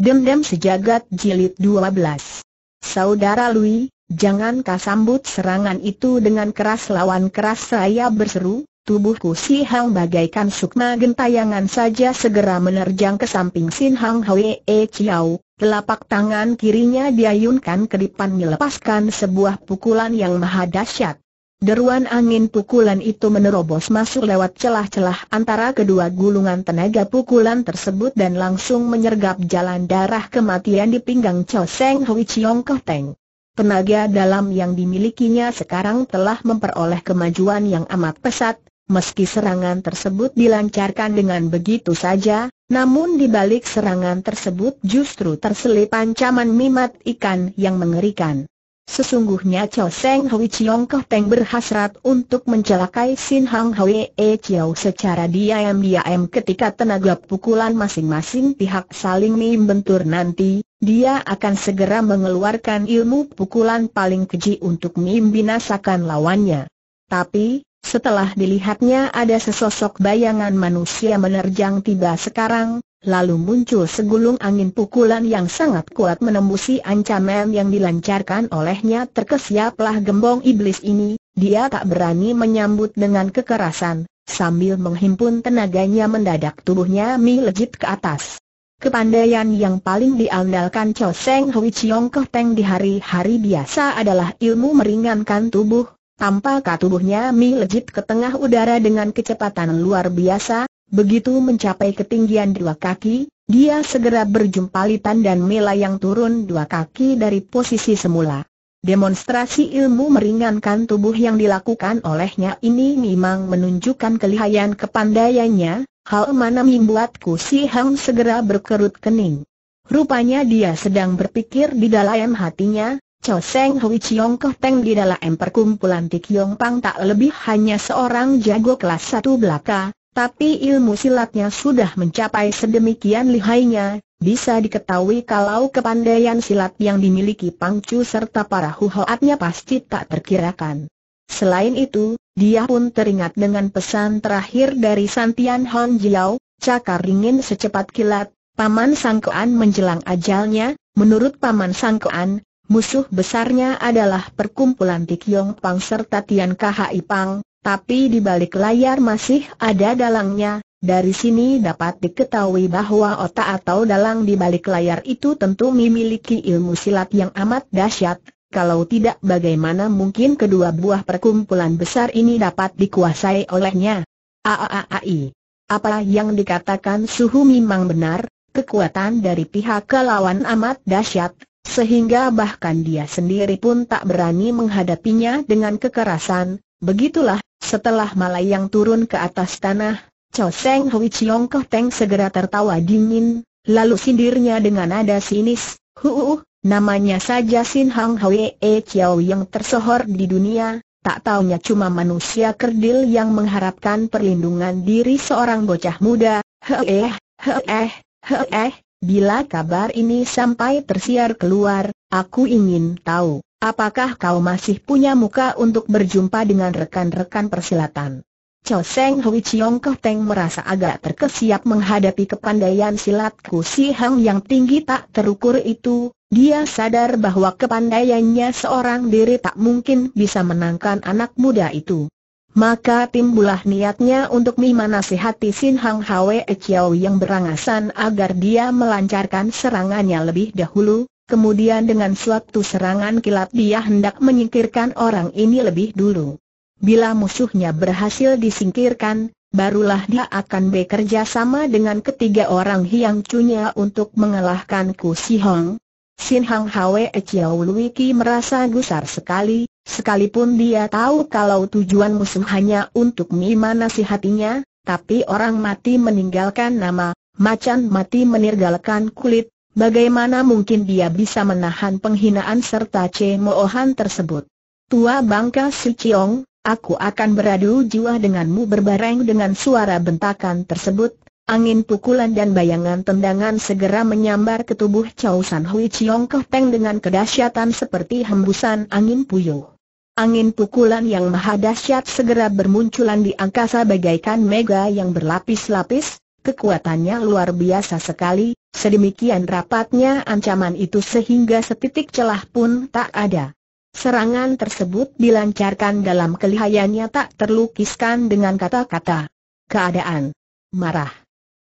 Dendam Sejagat Jilid 12 Saudara Lui, jangan kau sambut serangan itu dengan keras lawan keras saya berseru, tubuhku si Hang bagaikan sukma gentayangan saja segera menerjang ke samping Sin Hang Hwee Chiao, telapak tangan kirinya diayunkan ke depan melepaskan sebuah pukulan yang maha dahsyat. Deruan angin pukulan itu menerobos masuk lewat celah-celah antara kedua gulungan tenaga pukulan tersebut dan langsung menyergap jalan darah kematian di pinggang Chow Seng Hui Chiong Teng. Tenaga dalam yang dimilikinya sekarang telah memperoleh kemajuan yang amat pesat, meski serangan tersebut dilancarkan dengan begitu saja, namun di balik serangan tersebut justru terselip ancaman mimat ikan yang mengerikan. Sesungguhnya Chow Seng Hui Chiong Koh Teng berhasrat untuk mencelakai Sin Hang Hwi E Chiao secara diam-diam ketika tenaga pukulan masing-masing pihak saling membentur nanti, dia akan segera mengeluarkan ilmu pukulan paling keji untuk membinasakan lawannya. Tapi, setelah dilihatnya ada sesosok bayangan manusia menerjang tiba sekarang, Lalu muncul segulung angin pukulan yang sangat kuat menembusi ancaman yang dilancarkan olehnya terkesiaplah gembong iblis ini, dia tak berani menyambut dengan kekerasan, sambil menghimpun tenaganya mendadak tubuhnya melejit ke atas. Kepandaian yang paling diandalkan Cho Seng Hui Chiong Koh Teng di hari-hari biasa adalah ilmu meringankan tubuh, Tanpa tubuhnya melejit ke tengah udara dengan kecepatan luar biasa, Begitu mencapai ketinggian dua kaki, dia segera berjumpa Litan dan Mela yang turun dua kaki dari posisi semula. Demonstrasi ilmu meringankan tubuh yang dilakukan olehnya ini memang menunjukkan kelihayan kepandaiannya, hal mana membuatku si Hang segera berkerut kening. Rupanya dia sedang berpikir di dalam hatinya, Cho Seng Hui Chiong Koh Teng di dalam perkumpulan Yong Pang tak lebih hanya seorang jago kelas satu belaka, tapi ilmu silatnya sudah mencapai sedemikian lihainya, bisa diketahui kalau kepandaian silat yang dimiliki Pangcu serta para huhoatnya pasti tak terkirakan. Selain itu, dia pun teringat dengan pesan terakhir dari Santian Hong Jiao, cakar ringin secepat kilat, Paman Sangkoan menjelang ajalnya, menurut Paman Sangkoan, musuh besarnya adalah perkumpulan Tikyong Pang serta Tian Khi Pang, tapi di balik layar masih ada dalangnya, dari sini dapat diketahui bahwa otak atau dalang di balik layar itu tentu memiliki ilmu silat yang amat dahsyat, kalau tidak bagaimana mungkin kedua buah perkumpulan besar ini dapat dikuasai olehnya? Aaai. Apa yang dikatakan Suhu memang benar, kekuatan dari pihak kelawan amat dahsyat, sehingga bahkan dia sendiri pun tak berani menghadapinya dengan kekerasan. Begitulah setelah yang turun ke atas tanah, Cho Seng Hui Chiong Koh Teng segera tertawa dingin, lalu sindirnya dengan nada sinis, Huuuh, namanya saja Sin Hang Hwe E Chiao yang tersohor di dunia, tak taunya cuma manusia kerdil yang mengharapkan perlindungan diri seorang bocah muda, heeh, heeh, heeh, bila kabar ini sampai tersiar keluar, aku ingin tahu. Apakah kau masih punya muka untuk berjumpa dengan rekan-rekan persilatan? Chow Seng Hui Chiong Koh Teng merasa agak terkesiap menghadapi kepandaian silat Ku Si Hang yang tinggi tak terukur itu, dia sadar bahwa kepandaiannya seorang diri tak mungkin bisa menangkan anak muda itu. Maka timbulah niatnya untuk memanasihati Sin Hang Hwe Chiao yang berangasan agar dia melancarkan serangannya lebih dahulu, Kemudian dengan suatu serangan kilat dia hendak menyingkirkan orang ini lebih dulu. Bila musuhnya berhasil disingkirkan, barulah dia akan bekerja sama dengan ketiga orang Hiang Chunya untuk mengalahkan Ku Si Hong. Sin Hang Hwe Chiao Luiki merasa gusar sekali, sekalipun dia tahu kalau tujuan musuh hanya untuk memanasi hatinya, tapi orang mati meninggalkan nama, macan mati meninggalkan kulit, Bagaimana mungkin dia bisa menahan penghinaan serta cemoohan tersebut? Tua bangka si Ciong, aku akan beradu jiwa denganmu berbareng dengan suara bentakan tersebut. Angin pukulan dan bayangan tendangan segera menyambar ke tubuh Chow San Hui Chiong Kepeng dengan kedahsyatan seperti hembusan angin puyuh. Angin pukulan yang maha dahsyat segera bermunculan di angkasa bagaikan mega yang berlapis-lapis, Kekuatannya luar biasa sekali, sedemikian rapatnya ancaman itu sehingga setitik celah pun tak ada. Serangan tersebut dilancarkan dalam kelihayannya tak terlukiskan dengan kata-kata. Keadaan marah.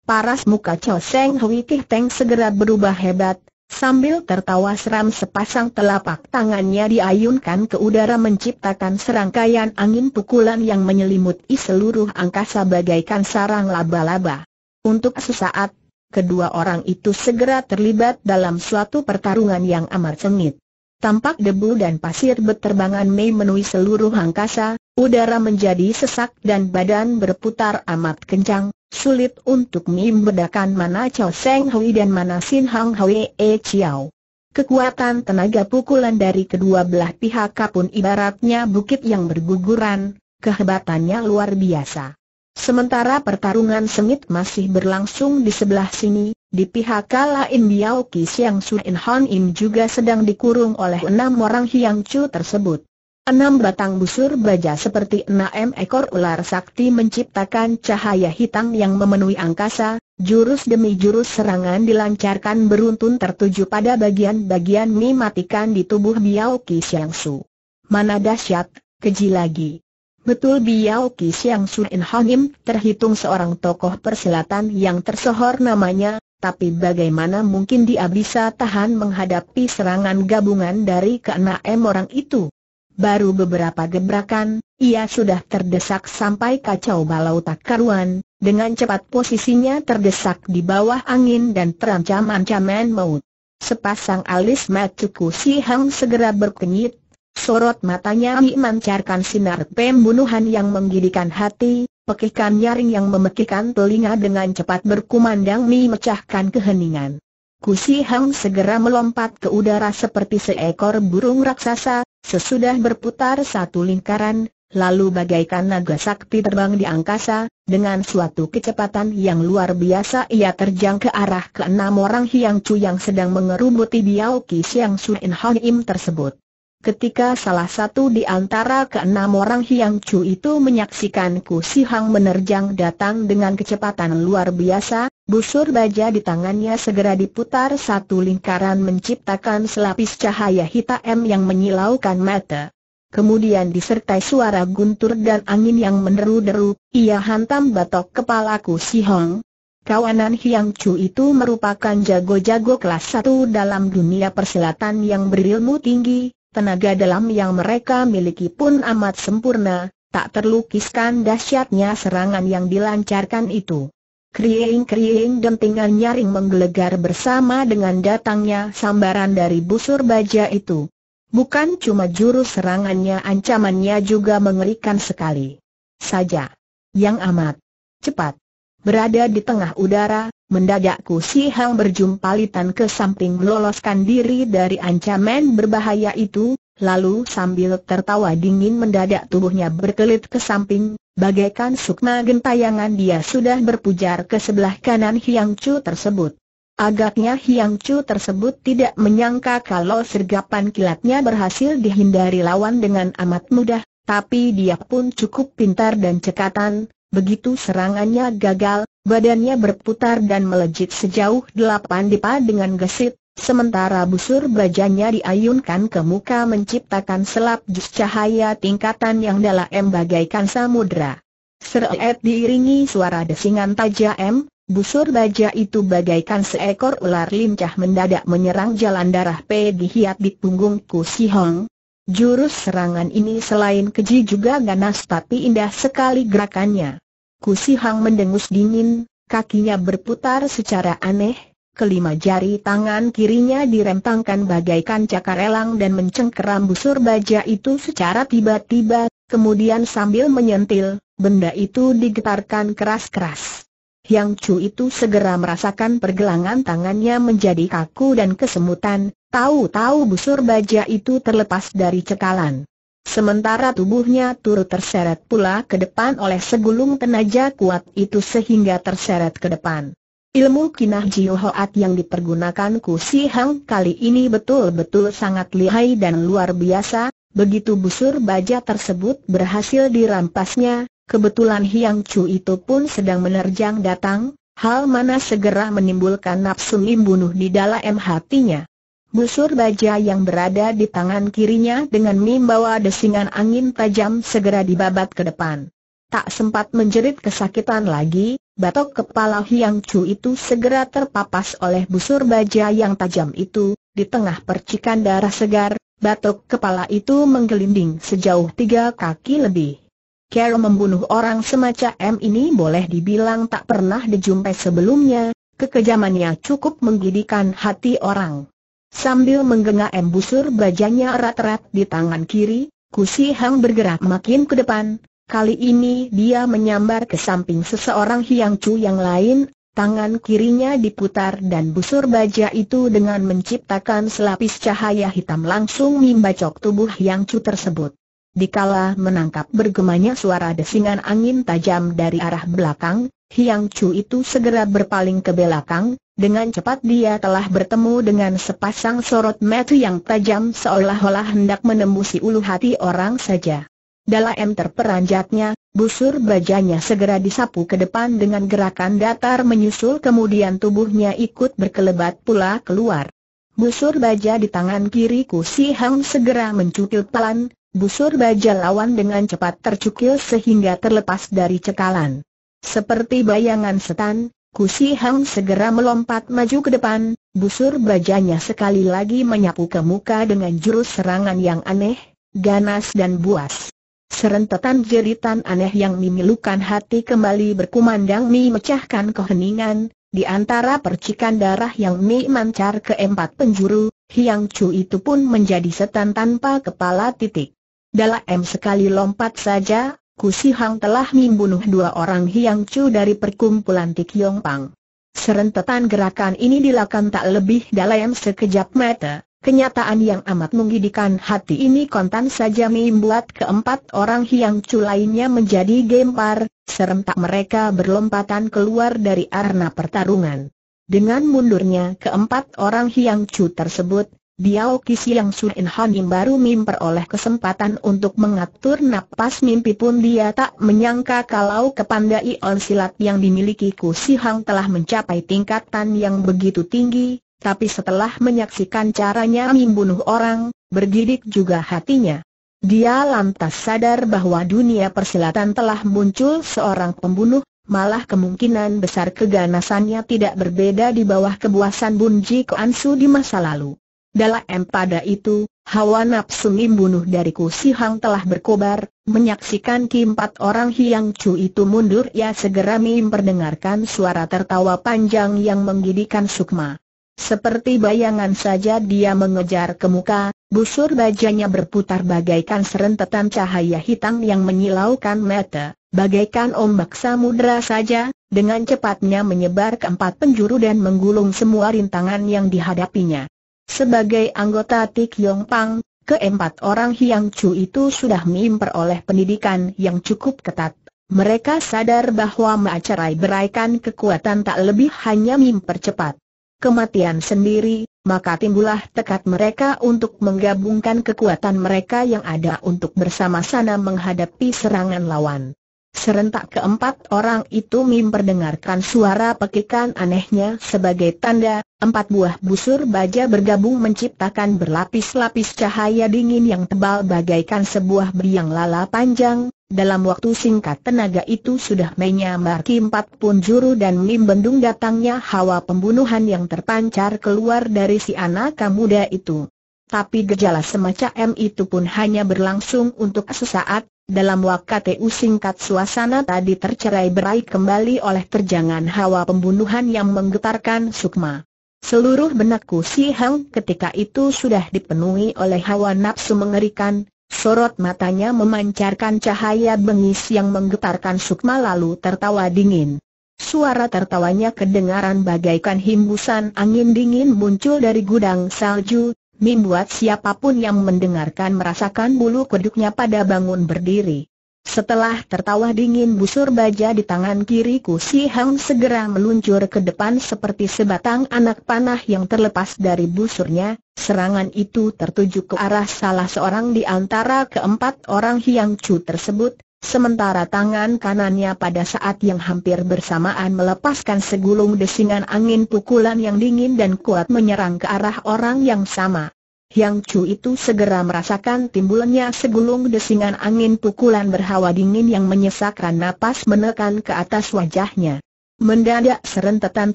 Paras muka Cho Seng Hui Kih Teng segera berubah hebat, sambil tertawa seram sepasang telapak tangannya diayunkan ke udara menciptakan serangkaian angin pukulan yang menyelimuti seluruh angkasa bagaikan sarang laba-laba. Untuk sesaat, kedua orang itu segera terlibat dalam suatu pertarungan yang amat sengit. Tampak debu dan pasir berterbangan memenuhi seluruh angkasa, udara menjadi sesak dan badan berputar amat kencang, sulit untuk membedakan mana Chow Seng Hui dan mana Sin Hang Hui E Chiao. Kekuatan tenaga pukulan dari kedua belah pihak pun ibaratnya bukit yang berguguran, kehebatannya luar biasa. Sementara pertarungan sengit masih berlangsung di sebelah sini, di pihak kala In Biao Qi Su In Han Im juga sedang dikurung oleh enam orang Hiang Chu tersebut. Enam batang busur baja seperti enam ekor ular sakti menciptakan cahaya hitam yang memenuhi angkasa, jurus demi jurus serangan dilancarkan beruntun tertuju pada bagian-bagian mematikan di tubuh Biao Qi Xiang Su. Mana dahsyat, keji lagi. Betul Biao Ki Siang surin Hanim terhitung seorang tokoh perselatan yang tersohor namanya, tapi bagaimana mungkin dia bisa tahan menghadapi serangan gabungan dari keenam orang itu? Baru beberapa gebrakan, ia sudah terdesak sampai kacau balau tak karuan, dengan cepat posisinya terdesak di bawah angin dan terancam ancaman maut. Sepasang alis matuku si Hang segera berkenyit, Sorot matanya memancarkan sinar pembunuhan yang menggidikan hati, pekikan nyaring yang memekikan telinga dengan cepat berkumandang memecahkan keheningan. Kusi Hang segera melompat ke udara seperti seekor burung raksasa, sesudah berputar satu lingkaran, lalu bagaikan naga sakti terbang di angkasa, dengan suatu kecepatan yang luar biasa ia terjang ke arah keenam orang Hiang Chu yang sedang mengerumuti Biao kis yang Su In Hong Im tersebut. Ketika salah satu di antara keenam orang Hiang Chu itu menyaksikan Ku Si Hang menerjang datang dengan kecepatan luar biasa, busur baja di tangannya segera diputar satu lingkaran menciptakan selapis cahaya hitam yang menyilaukan mata. Kemudian disertai suara guntur dan angin yang meneru deru ia hantam batok kepala Ku Si Hang. Kawanan Hiang Chu itu merupakan jago-jago kelas satu dalam dunia persilatan yang berilmu tinggi, tenaga dalam yang mereka miliki pun amat sempurna, tak terlukiskan dahsyatnya serangan yang dilancarkan itu. Kriing-kriing dentingan nyaring menggelegar bersama dengan datangnya sambaran dari busur baja itu. Bukan cuma jurus serangannya ancamannya juga mengerikan sekali. Saja. Yang amat. Cepat. Berada di tengah udara, Mendadak Ku Si Hang Litan ke samping meloloskan diri dari ancaman berbahaya itu, lalu sambil tertawa dingin mendadak tubuhnya berkelit ke samping, bagaikan sukma gentayangan dia sudah berpujar ke sebelah kanan Hiang Chu tersebut. Agaknya Hiang Chu tersebut tidak menyangka kalau sergapan kilatnya berhasil dihindari lawan dengan amat mudah, tapi dia pun cukup pintar dan cekatan, begitu serangannya gagal, badannya berputar dan melejit sejauh delapan dipa dengan gesit, sementara busur bajanya diayunkan ke muka menciptakan selap jus cahaya tingkatan yang dalam bagaikan samudra. Seret diiringi suara desingan tajam, busur baja itu bagaikan seekor ular lincah mendadak menyerang jalan darah P dihiat di punggung Kusi Hong. Jurus serangan ini selain keji juga ganas tapi indah sekali gerakannya. Kusi Hang mendengus dingin, kakinya berputar secara aneh, kelima jari tangan kirinya dirempangkan bagaikan cakar elang dan mencengkeram busur baja itu secara tiba-tiba, kemudian sambil menyentil, benda itu digetarkan keras-keras. Yang Chu itu segera merasakan pergelangan tangannya menjadi kaku dan kesemutan, tahu-tahu busur baja itu terlepas dari cekalan. Sementara tubuhnya turut terseret pula ke depan oleh segulung tenaga kuat itu sehingga terseret ke depan. Ilmu kinah Jiu yang dipergunakan Ku Si Hang kali ini betul-betul sangat lihai dan luar biasa, begitu busur baja tersebut berhasil dirampasnya, kebetulan Hiang Chu itu pun sedang menerjang datang, hal mana segera menimbulkan nafsu membunuh di dalam hatinya. Busur baja yang berada di tangan kirinya dengan membawa desingan angin tajam segera dibabat ke depan. Tak sempat menjerit kesakitan lagi, batok kepala Hiang Chu itu segera terpapas oleh busur baja yang tajam itu, di tengah percikan darah segar, batok kepala itu menggelinding sejauh tiga kaki lebih. Kero membunuh orang semacam M ini boleh dibilang tak pernah dijumpai sebelumnya, kekejamannya cukup menggidikan hati orang. Sambil menggenggam busur bajanya erat-erat di tangan kiri, Kusi Hang bergerak makin ke depan. Kali ini dia menyambar ke samping seseorang Hiang Chu yang lain, tangan kirinya diputar dan busur baja itu dengan menciptakan selapis cahaya hitam langsung membacok tubuh Hiang Chu tersebut. Dikala menangkap bergemanya suara desingan angin tajam dari arah belakang, Hiang Chu itu segera berpaling ke belakang, dengan cepat dia telah bertemu dengan sepasang sorot mata yang tajam seolah-olah hendak menembusi ulu hati orang saja. Dalam terperanjatnya, busur bajanya segera disapu ke depan dengan gerakan datar menyusul kemudian tubuhnya ikut berkelebat pula keluar. Busur baja di tangan kiriku si Hang segera mencukil pelan, busur baja lawan dengan cepat tercukil sehingga terlepas dari cekalan. Seperti bayangan setan, Kusi Hang segera melompat maju ke depan, busur bajanya sekali lagi menyapu ke muka dengan jurus serangan yang aneh, ganas dan buas. Serentetan jeritan aneh yang memilukan hati kembali berkumandang Mi mecahkan keheningan, di antara percikan darah yang Mi mancar ke empat penjuru, Hiang Chu itu pun menjadi setan tanpa kepala titik. Dalam sekali lompat saja, Kusi Hang telah membunuh dua orang Hiang Chu dari perkumpulan Tik Yong Pang. Serentetan gerakan ini dilakukan tak lebih dalam sekejap mata. Kenyataan yang amat menggidikan hati ini kontan saja membuat keempat orang Hiang Chu lainnya menjadi gempar, serentak mereka berlompatan keluar dari arena pertarungan. Dengan mundurnya keempat orang Hiang Chu tersebut, Biao Kisi yang Sun In yang baru oleh kesempatan untuk mengatur napas mimpi pun dia tak menyangka kalau kepandaian silat yang dimiliki sihang Hang telah mencapai tingkatan yang begitu tinggi, tapi setelah menyaksikan caranya membunuh orang, bergidik juga hatinya. Dia lantas sadar bahwa dunia persilatan telah muncul seorang pembunuh, Malah kemungkinan besar keganasannya tidak berbeda di bawah kebuasan Bunji Koansu di masa lalu. Dalam pada itu, hawa nafsu membunuh Ku si Hang telah berkobar, menyaksikan keempat orang Hiang Chu itu mundur ia segera memperdengarkan suara tertawa panjang yang menggidikan Sukma. Seperti bayangan saja dia mengejar ke muka, busur bajanya berputar bagaikan serentetan cahaya hitam yang menyilaukan mata, bagaikan ombak samudra saja, dengan cepatnya menyebar ke empat penjuru dan menggulung semua rintangan yang dihadapinya. Sebagai anggota Tik Yong Pang, keempat orang Hiang Chu itu sudah memperoleh pendidikan yang cukup ketat. Mereka sadar bahwa mencarai beraikan kekuatan tak lebih hanya mempercepat kematian sendiri, maka timbullah tekad mereka untuk menggabungkan kekuatan mereka yang ada untuk bersama-sama menghadapi serangan lawan. Serentak keempat orang itu memperdengarkan suara pekikan anehnya sebagai tanda, empat buah busur baja bergabung menciptakan berlapis-lapis cahaya dingin yang tebal bagaikan sebuah biang lala panjang, dalam waktu singkat tenaga itu sudah menyambarki empat pun juru dan membendung datangnya hawa pembunuhan yang terpancar keluar dari si anak muda itu. Tapi gejala semacam itu pun hanya berlangsung untuk sesaat, dalam waktu singkat suasana tadi tercerai berai kembali oleh terjangan hawa pembunuhan yang menggetarkan sukma. Seluruh benakku si Hang ketika itu sudah dipenuhi oleh hawa nafsu mengerikan, sorot matanya memancarkan cahaya bengis yang menggetarkan sukma lalu tertawa dingin. Suara tertawanya kedengaran bagaikan hembusan angin dingin muncul dari gudang salju, membuat siapapun yang mendengarkan merasakan bulu kuduknya pada bangun berdiri. Setelah tertawa dingin busur baja di tangan kiriku si Hang segera meluncur ke depan seperti sebatang anak panah yang terlepas dari busurnya, serangan itu tertuju ke arah salah seorang di antara keempat orang Hiang Chu tersebut, Sementara tangan kanannya pada saat yang hampir bersamaan melepaskan segulung desingan angin pukulan yang dingin dan kuat menyerang ke arah orang yang sama. Yang Chu itu segera merasakan timbulnya segulung desingan angin pukulan berhawa dingin yang menyesakkan napas menekan ke atas wajahnya. Mendadak serentetan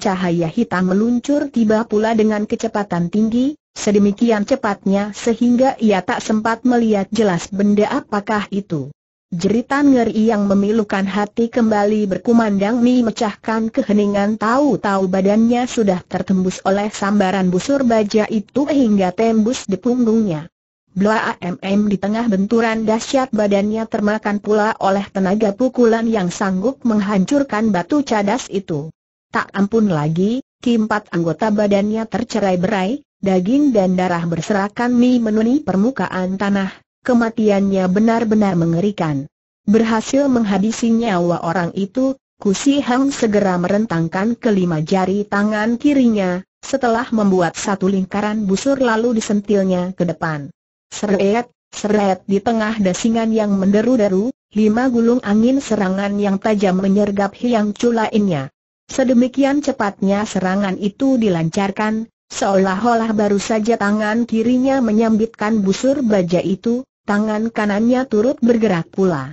cahaya hitam meluncur tiba pula dengan kecepatan tinggi, sedemikian cepatnya sehingga ia tak sempat melihat jelas benda apakah itu. Jeritan ngeri yang memilukan hati kembali berkumandang Mi memecahkan keheningan tahu-tahu badannya sudah tertembus oleh sambaran busur baja itu hingga tembus di punggungnya. Bla AMM di tengah benturan dahsyat badannya termakan pula oleh tenaga pukulan yang sanggup menghancurkan batu cadas itu. Tak ampun lagi, keempat anggota badannya tercerai berai, daging dan darah berserakan mi menuni permukaan tanah, kematiannya benar-benar mengerikan. Berhasil menghabisi nyawa orang itu, Kusi Hang segera merentangkan kelima jari tangan kirinya, setelah membuat satu lingkaran busur lalu disentilnya ke depan. Seret, seret di tengah dasingan yang menderu-deru, lima gulung angin serangan yang tajam menyergap Hiang Chu lainnya. Sedemikian cepatnya serangan itu dilancarkan, seolah-olah baru saja tangan kirinya menyambitkan busur baja itu, tangan kanannya turut bergerak pula.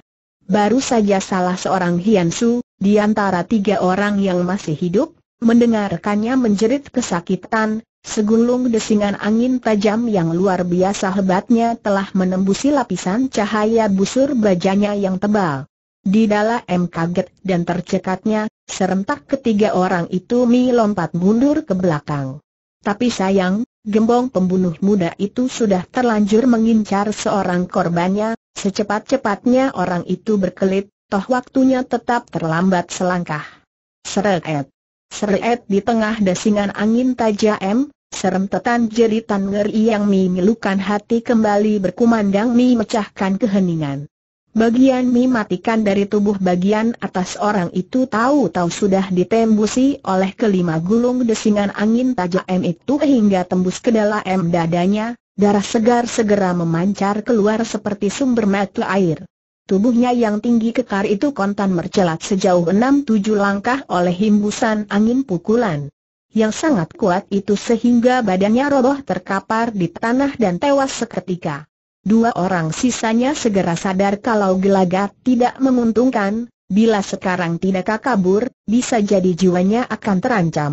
Baru saja salah seorang Hiansu, di antara tiga orang yang masih hidup, mendengarkannya menjerit kesakitan, segulung desingan angin tajam yang luar biasa hebatnya telah menembusi lapisan cahaya busur bajanya yang tebal. Di M kaget dan tercekatnya, serentak ketiga orang itu melompat mundur ke belakang. Tapi sayang, Gembong pembunuh muda itu sudah terlanjur mengincar seorang korbannya, secepat-cepatnya orang itu berkelit, toh waktunya tetap terlambat selangkah. Seret. Seret di tengah desingan angin tajam, serem tetan jeritan ngeri yang memilukan hati kembali berkumandang memecahkan keheningan. Bagian mimatikan dari tubuh bagian atas orang itu tahu-tahu sudah ditembusi oleh kelima gulung desingan angin tajam itu hingga tembus ke dalam dadanya, darah segar segera memancar keluar seperti sumber mata air. Tubuhnya yang tinggi kekar itu kontan mercelat sejauh enam tujuh langkah oleh hembusan angin pukulan yang sangat kuat itu sehingga badannya roboh terkapar di tanah dan tewas seketika. Dua orang sisanya segera sadar kalau gelagat tidak menguntungkan, bila sekarang tidak kabur, bisa jadi jiwanya akan terancam.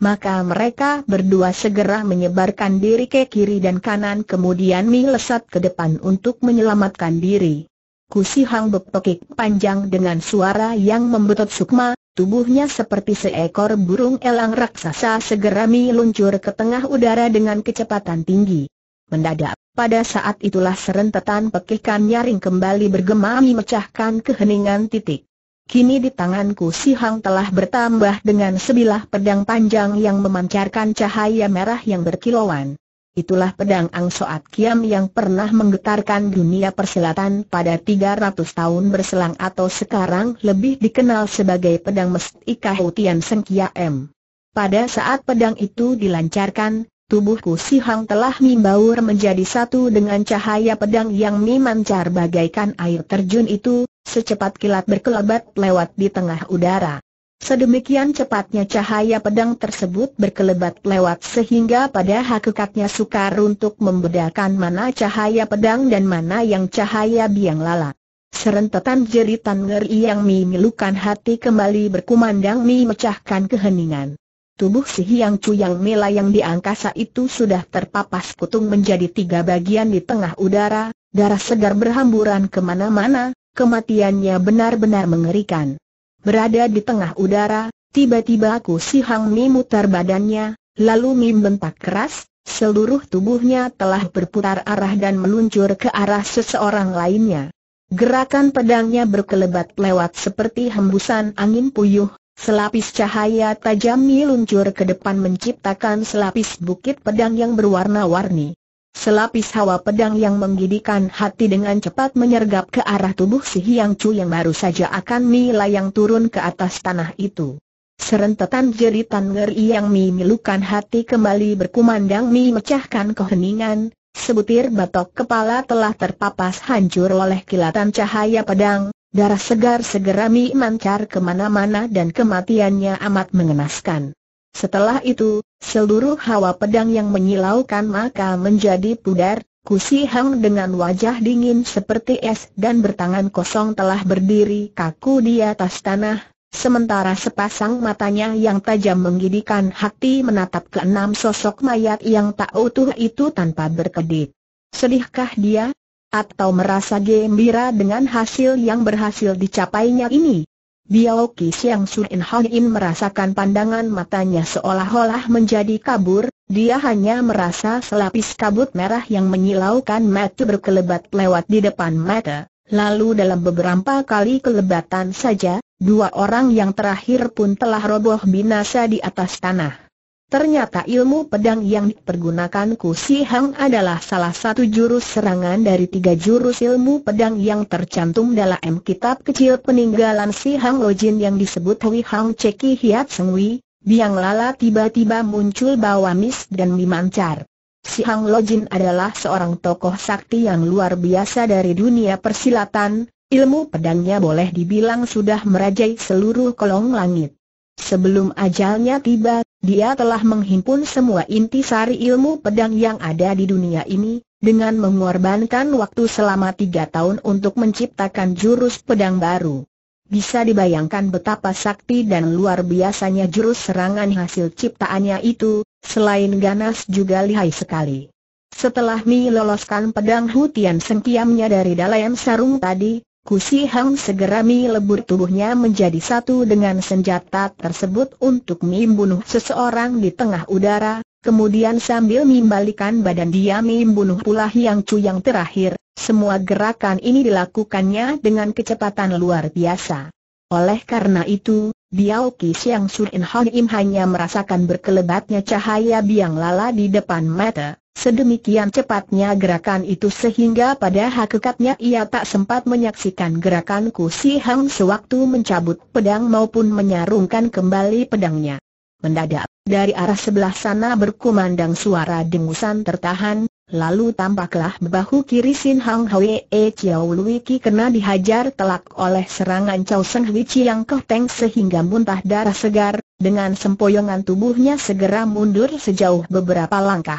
Maka mereka berdua segera menyebarkan diri ke kiri dan kanan kemudian melesat ke depan untuk menyelamatkan diri. Kusi Hang berpekik panjang dengan suara yang membetot sukma, tubuhnya seperti seekor burung elang raksasa segera meluncur ke tengah udara dengan kecepatan tinggi. Mendadak, pada saat itulah serentetan pekikan nyaring kembali bergema memecahkan keheningan titik. Kini di tanganku si Hang telah bertambah dengan sebilah pedang panjang yang memancarkan cahaya merah yang berkilauan. Itulah pedang Ang Soat Kiam yang pernah menggetarkan dunia persilatan pada 300 tahun berselang atau sekarang lebih dikenal sebagai pedang Mestika Hutian Sengkia M. Pada saat pedang itu dilancarkan, Tubuhku si Hang telah membaur menjadi satu dengan cahaya pedang yang memancar bagaikan air terjun itu, secepat kilat berkelebat lewat di tengah udara. Sedemikian cepatnya cahaya pedang tersebut berkelebat lewat sehingga pada hakikatnya sukar untuk membedakan mana cahaya pedang dan mana yang cahaya biang lala. Serentetan jeritan ngeri yang memilukan hati kembali berkumandang memecahkan keheningan. Tubuh si Hyang yang Mela yang di angkasa itu sudah terpapas kutung menjadi tiga bagian di tengah udara, darah segar berhamburan kemana-mana, kematiannya benar-benar mengerikan. Berada di tengah udara, tiba-tiba aku si Hang Mi mutar badannya, lalu Mi bentak keras, seluruh tubuhnya telah berputar arah dan meluncur ke arah seseorang lainnya. Gerakan pedangnya berkelebat lewat seperti hembusan angin puyuh, Selapis cahaya tajam meluncur ke depan menciptakan selapis bukit pedang yang berwarna-warni. Selapis hawa pedang yang menggidikan hati dengan cepat menyergap ke arah tubuh si Hyang Chu yang baru saja akan melayang turun ke atas tanah itu. Serentetan jeritan ngeri yang memilukan hati kembali berkumandang memecahkan keheningan, sebutir batok kepala telah terpapas hancur oleh kilatan cahaya pedang, Darah segar segera memancar kemana-mana dan kematiannya amat mengenaskan. Setelah itu, seluruh hawa pedang yang menyilaukan maka menjadi pudar, Kusi Hang dengan wajah dingin seperti es dan bertangan kosong telah berdiri kaku di atas tanah, sementara sepasang matanya yang tajam menggidikan hati menatap ke enam sosok mayat yang tak utuh itu tanpa berkedip. Sedihkah dia? atau merasa gembira dengan hasil yang berhasil dicapainya ini. Biao Ki Siang Sun In In merasakan pandangan matanya seolah-olah menjadi kabur, dia hanya merasa selapis kabut merah yang menyilaukan mata berkelebat lewat di depan mata, lalu dalam beberapa kali kelebatan saja, dua orang yang terakhir pun telah roboh binasa di atas tanah. Ternyata ilmu pedang yang dipergunakan Ku Si Hang adalah salah satu jurus serangan dari tiga jurus ilmu pedang yang tercantum dalam kitab kecil peninggalan Si Hang Lojin yang disebut Hui Hang Ceki Hiat Sengwi, Biang Lala tiba-tiba muncul bawa mis dan mimancar. Si Hang Lojin adalah seorang tokoh sakti yang luar biasa dari dunia persilatan, ilmu pedangnya boleh dibilang sudah merajai seluruh kolong langit. Sebelum ajalnya tiba, dia telah menghimpun semua inti sari ilmu pedang yang ada di dunia ini, dengan mengorbankan waktu selama tiga tahun untuk menciptakan jurus pedang baru. Bisa dibayangkan betapa sakti dan luar biasanya jurus serangan hasil ciptaannya itu, selain ganas juga lihai sekali. Setelah mi loloskan pedang Hutian Sengkiamnya dari dalam sarung tadi, Kusi Hang segera mi lebur tubuhnya menjadi satu dengan senjata tersebut untuk membunuh seseorang di tengah udara, kemudian sambil membalikan badan dia membunuh bunuh pula Yang Chu yang terakhir, semua gerakan ini dilakukannya dengan kecepatan luar biasa. Oleh karena itu, Biao Ki Siang Sun In Im hanya merasakan berkelebatnya cahaya biang lala di depan mata, sedemikian cepatnya gerakan itu sehingga pada hakikatnya ia tak sempat menyaksikan gerakan Ku Si Hang sewaktu mencabut pedang maupun menyarungkan kembali pedangnya. Mendadak, dari arah sebelah sana berkumandang suara dengusan tertahan, Lalu tampaklah bahu kiri Sin Hang Hwee Chiao Lui Ki kena dihajar telak oleh serangan Chow Seng Chi yang kehteng sehingga muntah darah segar, dengan sempoyongan tubuhnya segera mundur sejauh beberapa langkah.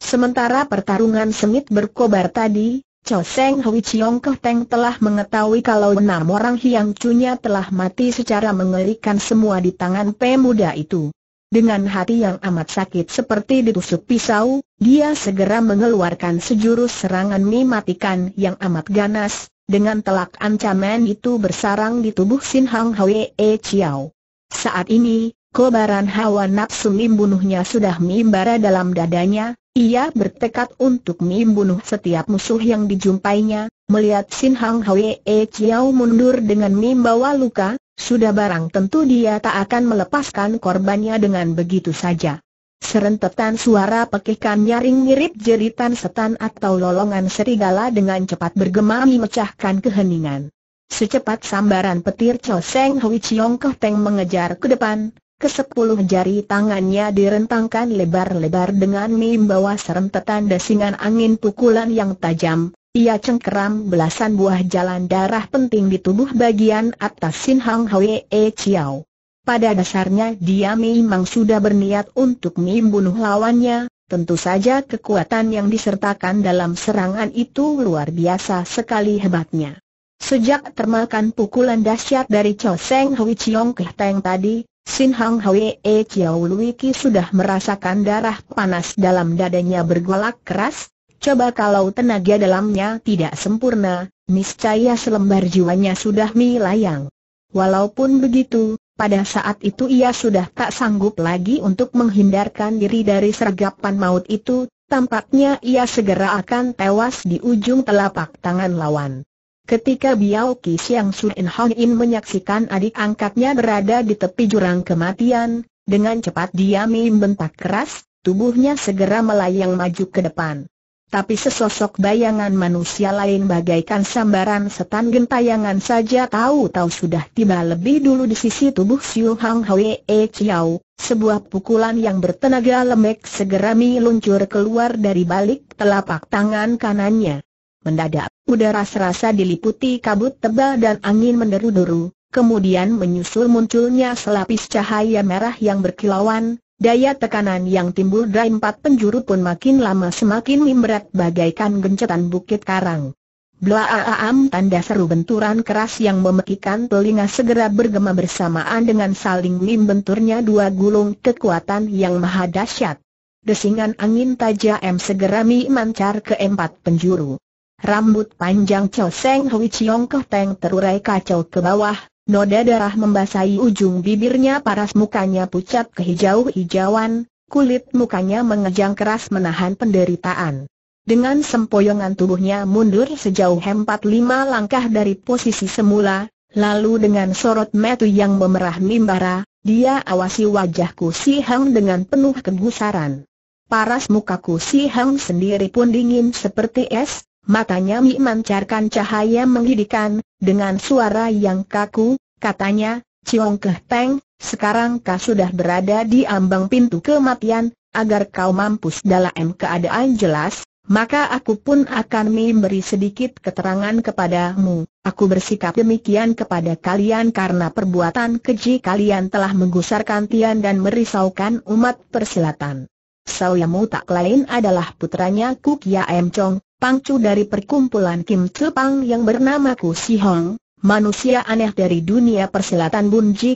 Sementara pertarungan semit berkobar tadi, Chow Seng Chi Chiong Kehteng telah mengetahui kalau enam orang hiang Chunya telah mati secara mengerikan semua di tangan pemuda itu. Dengan hati yang amat sakit seperti ditusuk pisau, dia segera mengeluarkan sejurus serangan mematikan yang amat ganas, dengan telak ancaman itu bersarang di tubuh Sin Hang Hwee Chiao. Saat ini, kobaran hawa nafsu membunuhnya sudah membara dalam dadanya, ia bertekad untuk membunuh setiap musuh yang dijumpainya, melihat Sin Hang Hwee Chiao mundur dengan membawa luka, sudah barang tentu dia tak akan melepaskan korbannya dengan begitu saja. Serentetan suara pekikan nyaring mirip jeritan setan atau lolongan serigala dengan cepat bergema memecahkan keheningan. Secepat sambaran petir Cho Seng Hui Chiong Keh Teng mengejar ke depan, kesepuluh jari tangannya direntangkan lebar-lebar dengan membawa serentetan desingan angin pukulan yang tajam, ia cengkeram belasan buah jalan darah penting di tubuh bagian atas Sin Hang Hwee Chiao. Pada dasarnya dia memang sudah berniat untuk membunuh lawannya, tentu saja kekuatan yang disertakan dalam serangan itu luar biasa sekali hebatnya. Sejak termakan pukulan dahsyat dari Cho Seng Hwee Chiong Keh Teng tadi, Sin Hang Hwee Chiao Luiki sudah merasakan darah panas dalam dadanya bergolak keras, Coba kalau tenaga dalamnya tidak sempurna, niscaya selembar jiwanya sudah melayang. Walaupun begitu, pada saat itu ia sudah tak sanggup lagi untuk menghindarkan diri dari sergapan maut itu, tampaknya ia segera akan tewas di ujung telapak tangan lawan. Ketika Biao Ki Siang Hong In menyaksikan adik angkatnya berada di tepi jurang kematian, dengan cepat dia membentak keras, tubuhnya segera melayang maju ke depan tapi sesosok bayangan manusia lain bagaikan sambaran setan gentayangan saja tahu-tahu sudah tiba lebih dulu di sisi tubuh Siu Hang Hwee Chiao, sebuah pukulan yang bertenaga lembek segera meluncur keluar dari balik telapak tangan kanannya. Mendadak, udara serasa diliputi kabut tebal dan angin menderu-deru, kemudian menyusul munculnya selapis cahaya merah yang berkilauan, Daya tekanan yang timbul dari empat penjuru pun makin lama semakin memberat bagaikan gencatan bukit karang. Blaaam tanda seru benturan keras yang memekikan telinga segera bergema bersamaan dengan saling membenturnya dua gulung kekuatan yang maha dahsyat. Desingan angin tajam segera memancar ke empat penjuru. Rambut panjang Chow Seng Hui Chiong Keh Teng terurai kacau ke bawah, Noda darah membasahi ujung bibirnya paras mukanya pucat kehijau-hijauan, kulit mukanya mengejang keras menahan penderitaan. Dengan sempoyongan tubuhnya mundur sejauh hempat lima langkah dari posisi semula, lalu dengan sorot metu yang memerah mimbara, dia awasi wajahku si Hang dengan penuh kegusaran. Paras mukaku si Hang sendiri pun dingin seperti es, matanya memancarkan cahaya menghidikan, dengan suara yang kaku, katanya, Ciong Keh Peng, sekarang kau sudah berada di ambang pintu kematian, agar kau mampus dalam keadaan jelas, maka aku pun akan memberi sedikit keterangan kepadamu. Aku bersikap demikian kepada kalian karena perbuatan keji kalian telah menggusarkan Tian dan merisaukan umat persilatan. Sauyamu tak lain adalah putranya Kukia M. Chong, pangcu dari perkumpulan Kim Tepang yang bernama Ku Si Hong, manusia aneh dari dunia persilatan Bun Ji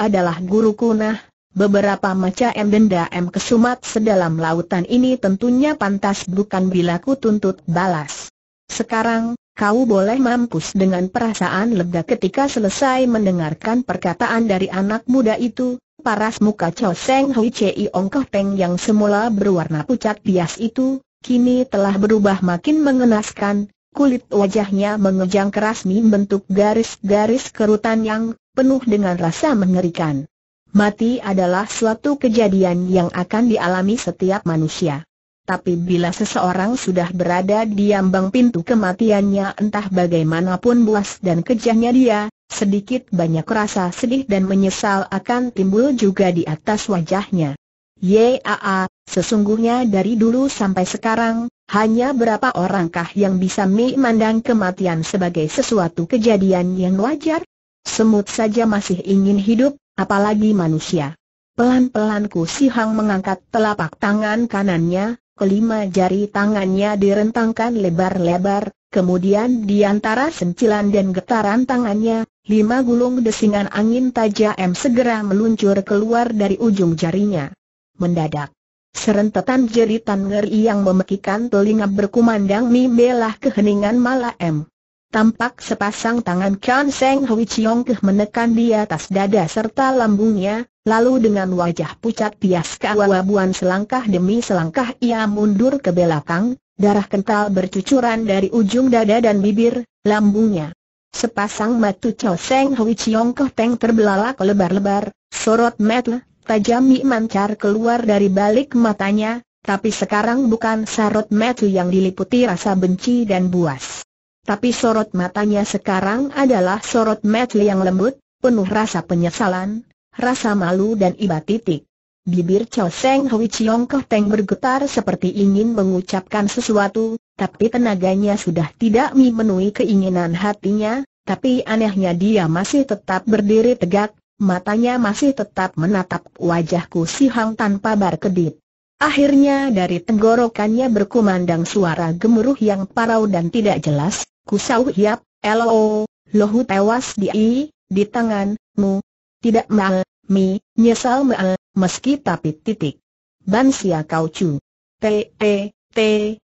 adalah guru kunah, beberapa macam denda M kesumat sedalam lautan ini tentunya pantas bukan bila ku tuntut balas. Sekarang, Kau boleh mampus dengan perasaan lega ketika selesai mendengarkan perkataan dari anak muda itu, paras muka Cho Seng Hui Chei Ong Koh Peng yang semula berwarna pucat bias itu, kini telah berubah makin mengenaskan, kulit wajahnya mengejang keras membentuk garis-garis kerutan yang penuh dengan rasa mengerikan. Mati adalah suatu kejadian yang akan dialami setiap manusia. Tapi bila seseorang sudah berada di ambang pintu kematiannya entah bagaimanapun buas dan kejahnya dia, sedikit banyak rasa sedih dan menyesal akan timbul juga di atas wajahnya. Yaa, Sesungguhnya dari dulu sampai sekarang, hanya berapa orangkah yang bisa memandang kematian sebagai sesuatu kejadian yang wajar? Semut saja masih ingin hidup, apalagi manusia. Pelan-pelan Ku Si mengangkat telapak tangan kanannya, kelima jari tangannya direntangkan lebar-lebar, kemudian di antara sentilan dan getaran tangannya, lima gulung desingan angin tajam segera meluncur keluar dari ujung jarinya. Mendadak, Serentetan jeritan ngeri yang memekikan telinga berkumandang membelah keheningan malam. Tampak sepasang tangan Kan Seng Hui Chiong Keh menekan di atas dada serta lambungnya, lalu dengan wajah pucat pias keawabuan selangkah demi selangkah ia mundur ke belakang, darah kental bercucuran dari ujung dada dan bibir, lambungnya. Sepasang matu Chow Seng Hui Chiong Keh Teng terbelalak lebar-lebar, sorot mata tajam mancar keluar dari balik matanya, tapi sekarang bukan sorot mata yang diliputi rasa benci dan buas. Tapi sorot matanya sekarang adalah sorot mata yang lembut, penuh rasa penyesalan, rasa malu dan iba titik. Bibir Chow Seng Hui Chiong Koh Teng bergetar seperti ingin mengucapkan sesuatu, tapi tenaganya sudah tidak memenuhi keinginan hatinya, tapi anehnya dia masih tetap berdiri tegak, matanya masih tetap menatap wajahku si Hang tanpa berkedip. Akhirnya dari tenggorokannya berkumandang suara gemuruh yang parau dan tidak jelas, kusau hiap, LO, lohu tewas di i, di tangan, mu, tidak ma, mi, nyesal ma, meski tapi titik. Bansia kau cu. T, E, T,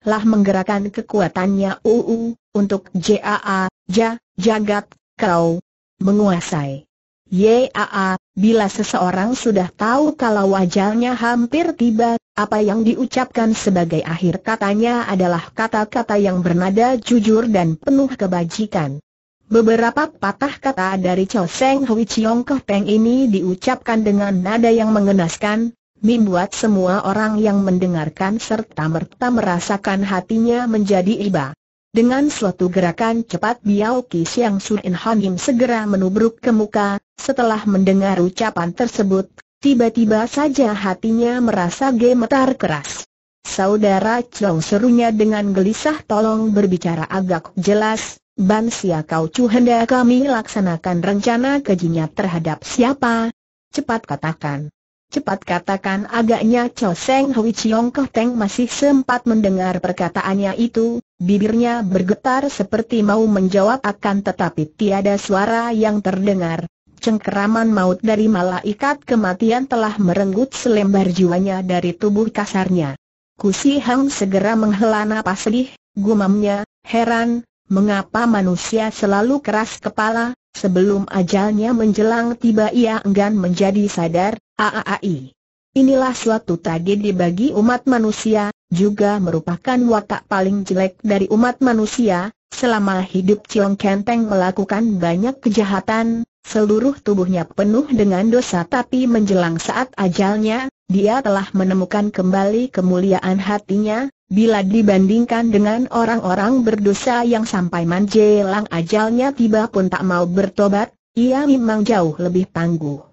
lah menggerakkan kekuatannya UU, untuk JAA, ja, jagat, kau, menguasai. Yaa, bila seseorang sudah tahu kalau wajahnya hampir tiba, apa yang diucapkan sebagai akhir katanya adalah kata-kata yang bernada jujur dan penuh kebajikan. Beberapa patah kata dari Chow Seng Hui Chiong Koh Peng ini diucapkan dengan nada yang mengenaskan, membuat semua orang yang mendengarkan serta merta merasakan hatinya menjadi iba. Dengan suatu gerakan cepat Biao Ki Siang Sun In segera menubruk ke muka, setelah mendengar ucapan tersebut, tiba-tiba saja hatinya merasa gemetar keras. Saudara Chong serunya dengan gelisah tolong berbicara agak jelas, Ban Sia Kau Chu hendak kami laksanakan rencana kejinya terhadap siapa? Cepat katakan. Cepat katakan agaknya Cho Seng Hui Chiong Koh Teng masih sempat mendengar perkataannya itu, Bibirnya bergetar seperti mau menjawab akan tetapi tiada suara yang terdengar. Cengkeraman maut dari malaikat kematian telah merenggut selembar jiwanya dari tubuh kasarnya. Kusi Hang segera menghela napas sedih, gumamnya, heran, mengapa manusia selalu keras kepala, sebelum ajalnya menjelang tiba ia enggan menjadi sadar, aaai. Inilah suatu tragedi bagi umat manusia, juga merupakan watak paling jelek dari umat manusia, selama hidup Ciong Kenteng melakukan banyak kejahatan, seluruh tubuhnya penuh dengan dosa tapi menjelang saat ajalnya, dia telah menemukan kembali kemuliaan hatinya, bila dibandingkan dengan orang-orang berdosa yang sampai menjelang ajalnya tiba pun tak mau bertobat, ia memang jauh lebih tangguh.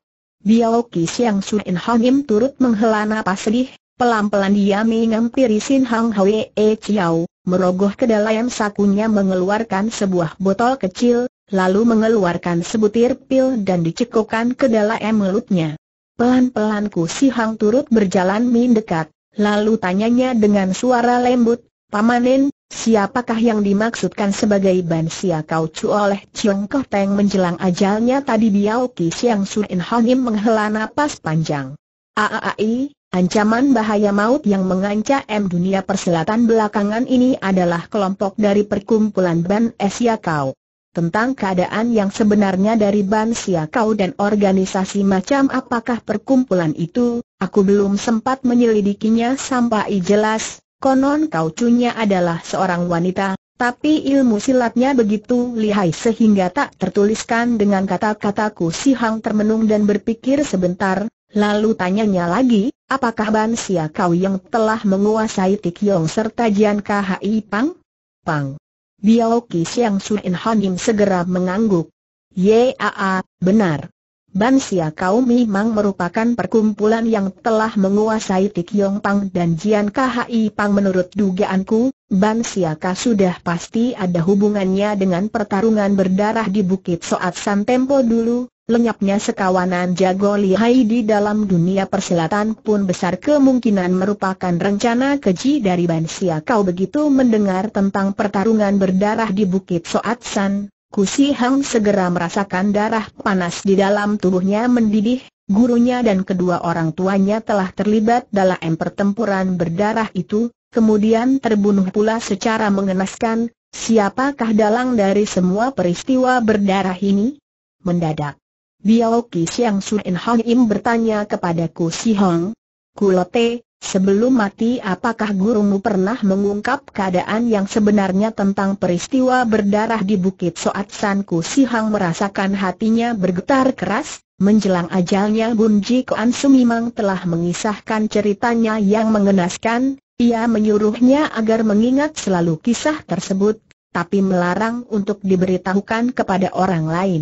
Biao yang Suin Im turut menghela napas sedih, pelan-pelan dia mengampiri Sin Hang Hwee Chiao, merogoh ke dalam sakunya mengeluarkan sebuah botol kecil, lalu mengeluarkan sebutir pil dan dicekokkan ke dalam mulutnya. Pelan-pelan Ku Si Hang turut berjalan mendekat, lalu tanyanya dengan suara lembut, Pamanin, Siapakah yang dimaksudkan sebagai Ban Sia Kau Cu oleh Chiong Koh Teng menjelang ajalnya tadi Biao Ki Siang Sun In Hanim menghela napas panjang. Aaai, ancaman bahaya maut yang mengancam dunia perselatan belakangan ini adalah kelompok dari perkumpulan Ban Sia Kau. Tentang keadaan yang sebenarnya dari Ban Sia Kau dan organisasi macam apakah perkumpulan itu, aku belum sempat menyelidikinya sampai jelas, Konon kau cunya adalah seorang wanita, tapi ilmu silatnya begitu lihai sehingga tak tertuliskan dengan kata-kataku si Hang termenung dan berpikir sebentar, lalu tanyanya lagi, apakah Bansia kau yang telah menguasai Tikyong serta Jian KHI Pang? Pang. Biao Ki Siang Suin Hanim segera mengangguk. Yaa, benar, Bansia kaum memang merupakan perkumpulan yang telah menguasai Tikyong Pang dan Jian KHI Pang menurut dugaanku, Bansia Ka sudah pasti ada hubungannya dengan pertarungan berdarah di Bukit Soat San Tempo dulu, lenyapnya sekawanan jago lihai di dalam dunia persilatan pun besar kemungkinan merupakan rencana keji dari Bansia kau begitu mendengar tentang pertarungan berdarah di Bukit Soat San, Kusi Hang segera merasakan darah panas di dalam tubuhnya mendidih, gurunya dan kedua orang tuanya telah terlibat dalam pertempuran berdarah itu, kemudian terbunuh pula secara mengenaskan, siapakah dalang dari semua peristiwa berdarah ini? Mendadak. Biao Ki Yang Sun In Hong Im bertanya kepada Si Hang. Kulote, Sebelum mati apakah gurumu pernah mengungkap keadaan yang sebenarnya tentang peristiwa berdarah di Bukit Soat San Ku Sihang merasakan hatinya bergetar keras, menjelang ajalnya Bun Ji Koan Sumimang telah mengisahkan ceritanya yang mengenaskan, ia menyuruhnya agar mengingat selalu kisah tersebut, tapi melarang untuk diberitahukan kepada orang lain.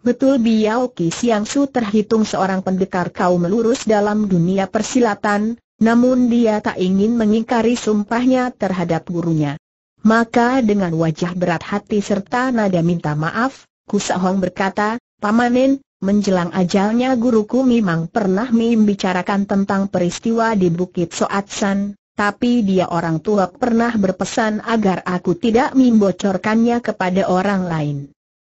Betul Biao Ki Siang Su terhitung seorang pendekar kaum lurus dalam dunia persilatan, namun dia tak ingin mengingkari sumpahnya terhadap gurunya. Maka dengan wajah berat hati serta nada minta maaf, Kusahong berkata, Pamanin, menjelang ajalnya guruku memang pernah membicarakan tentang peristiwa di Bukit Soatsan, tapi dia orang tua pernah berpesan agar aku tidak membocorkannya kepada orang lain.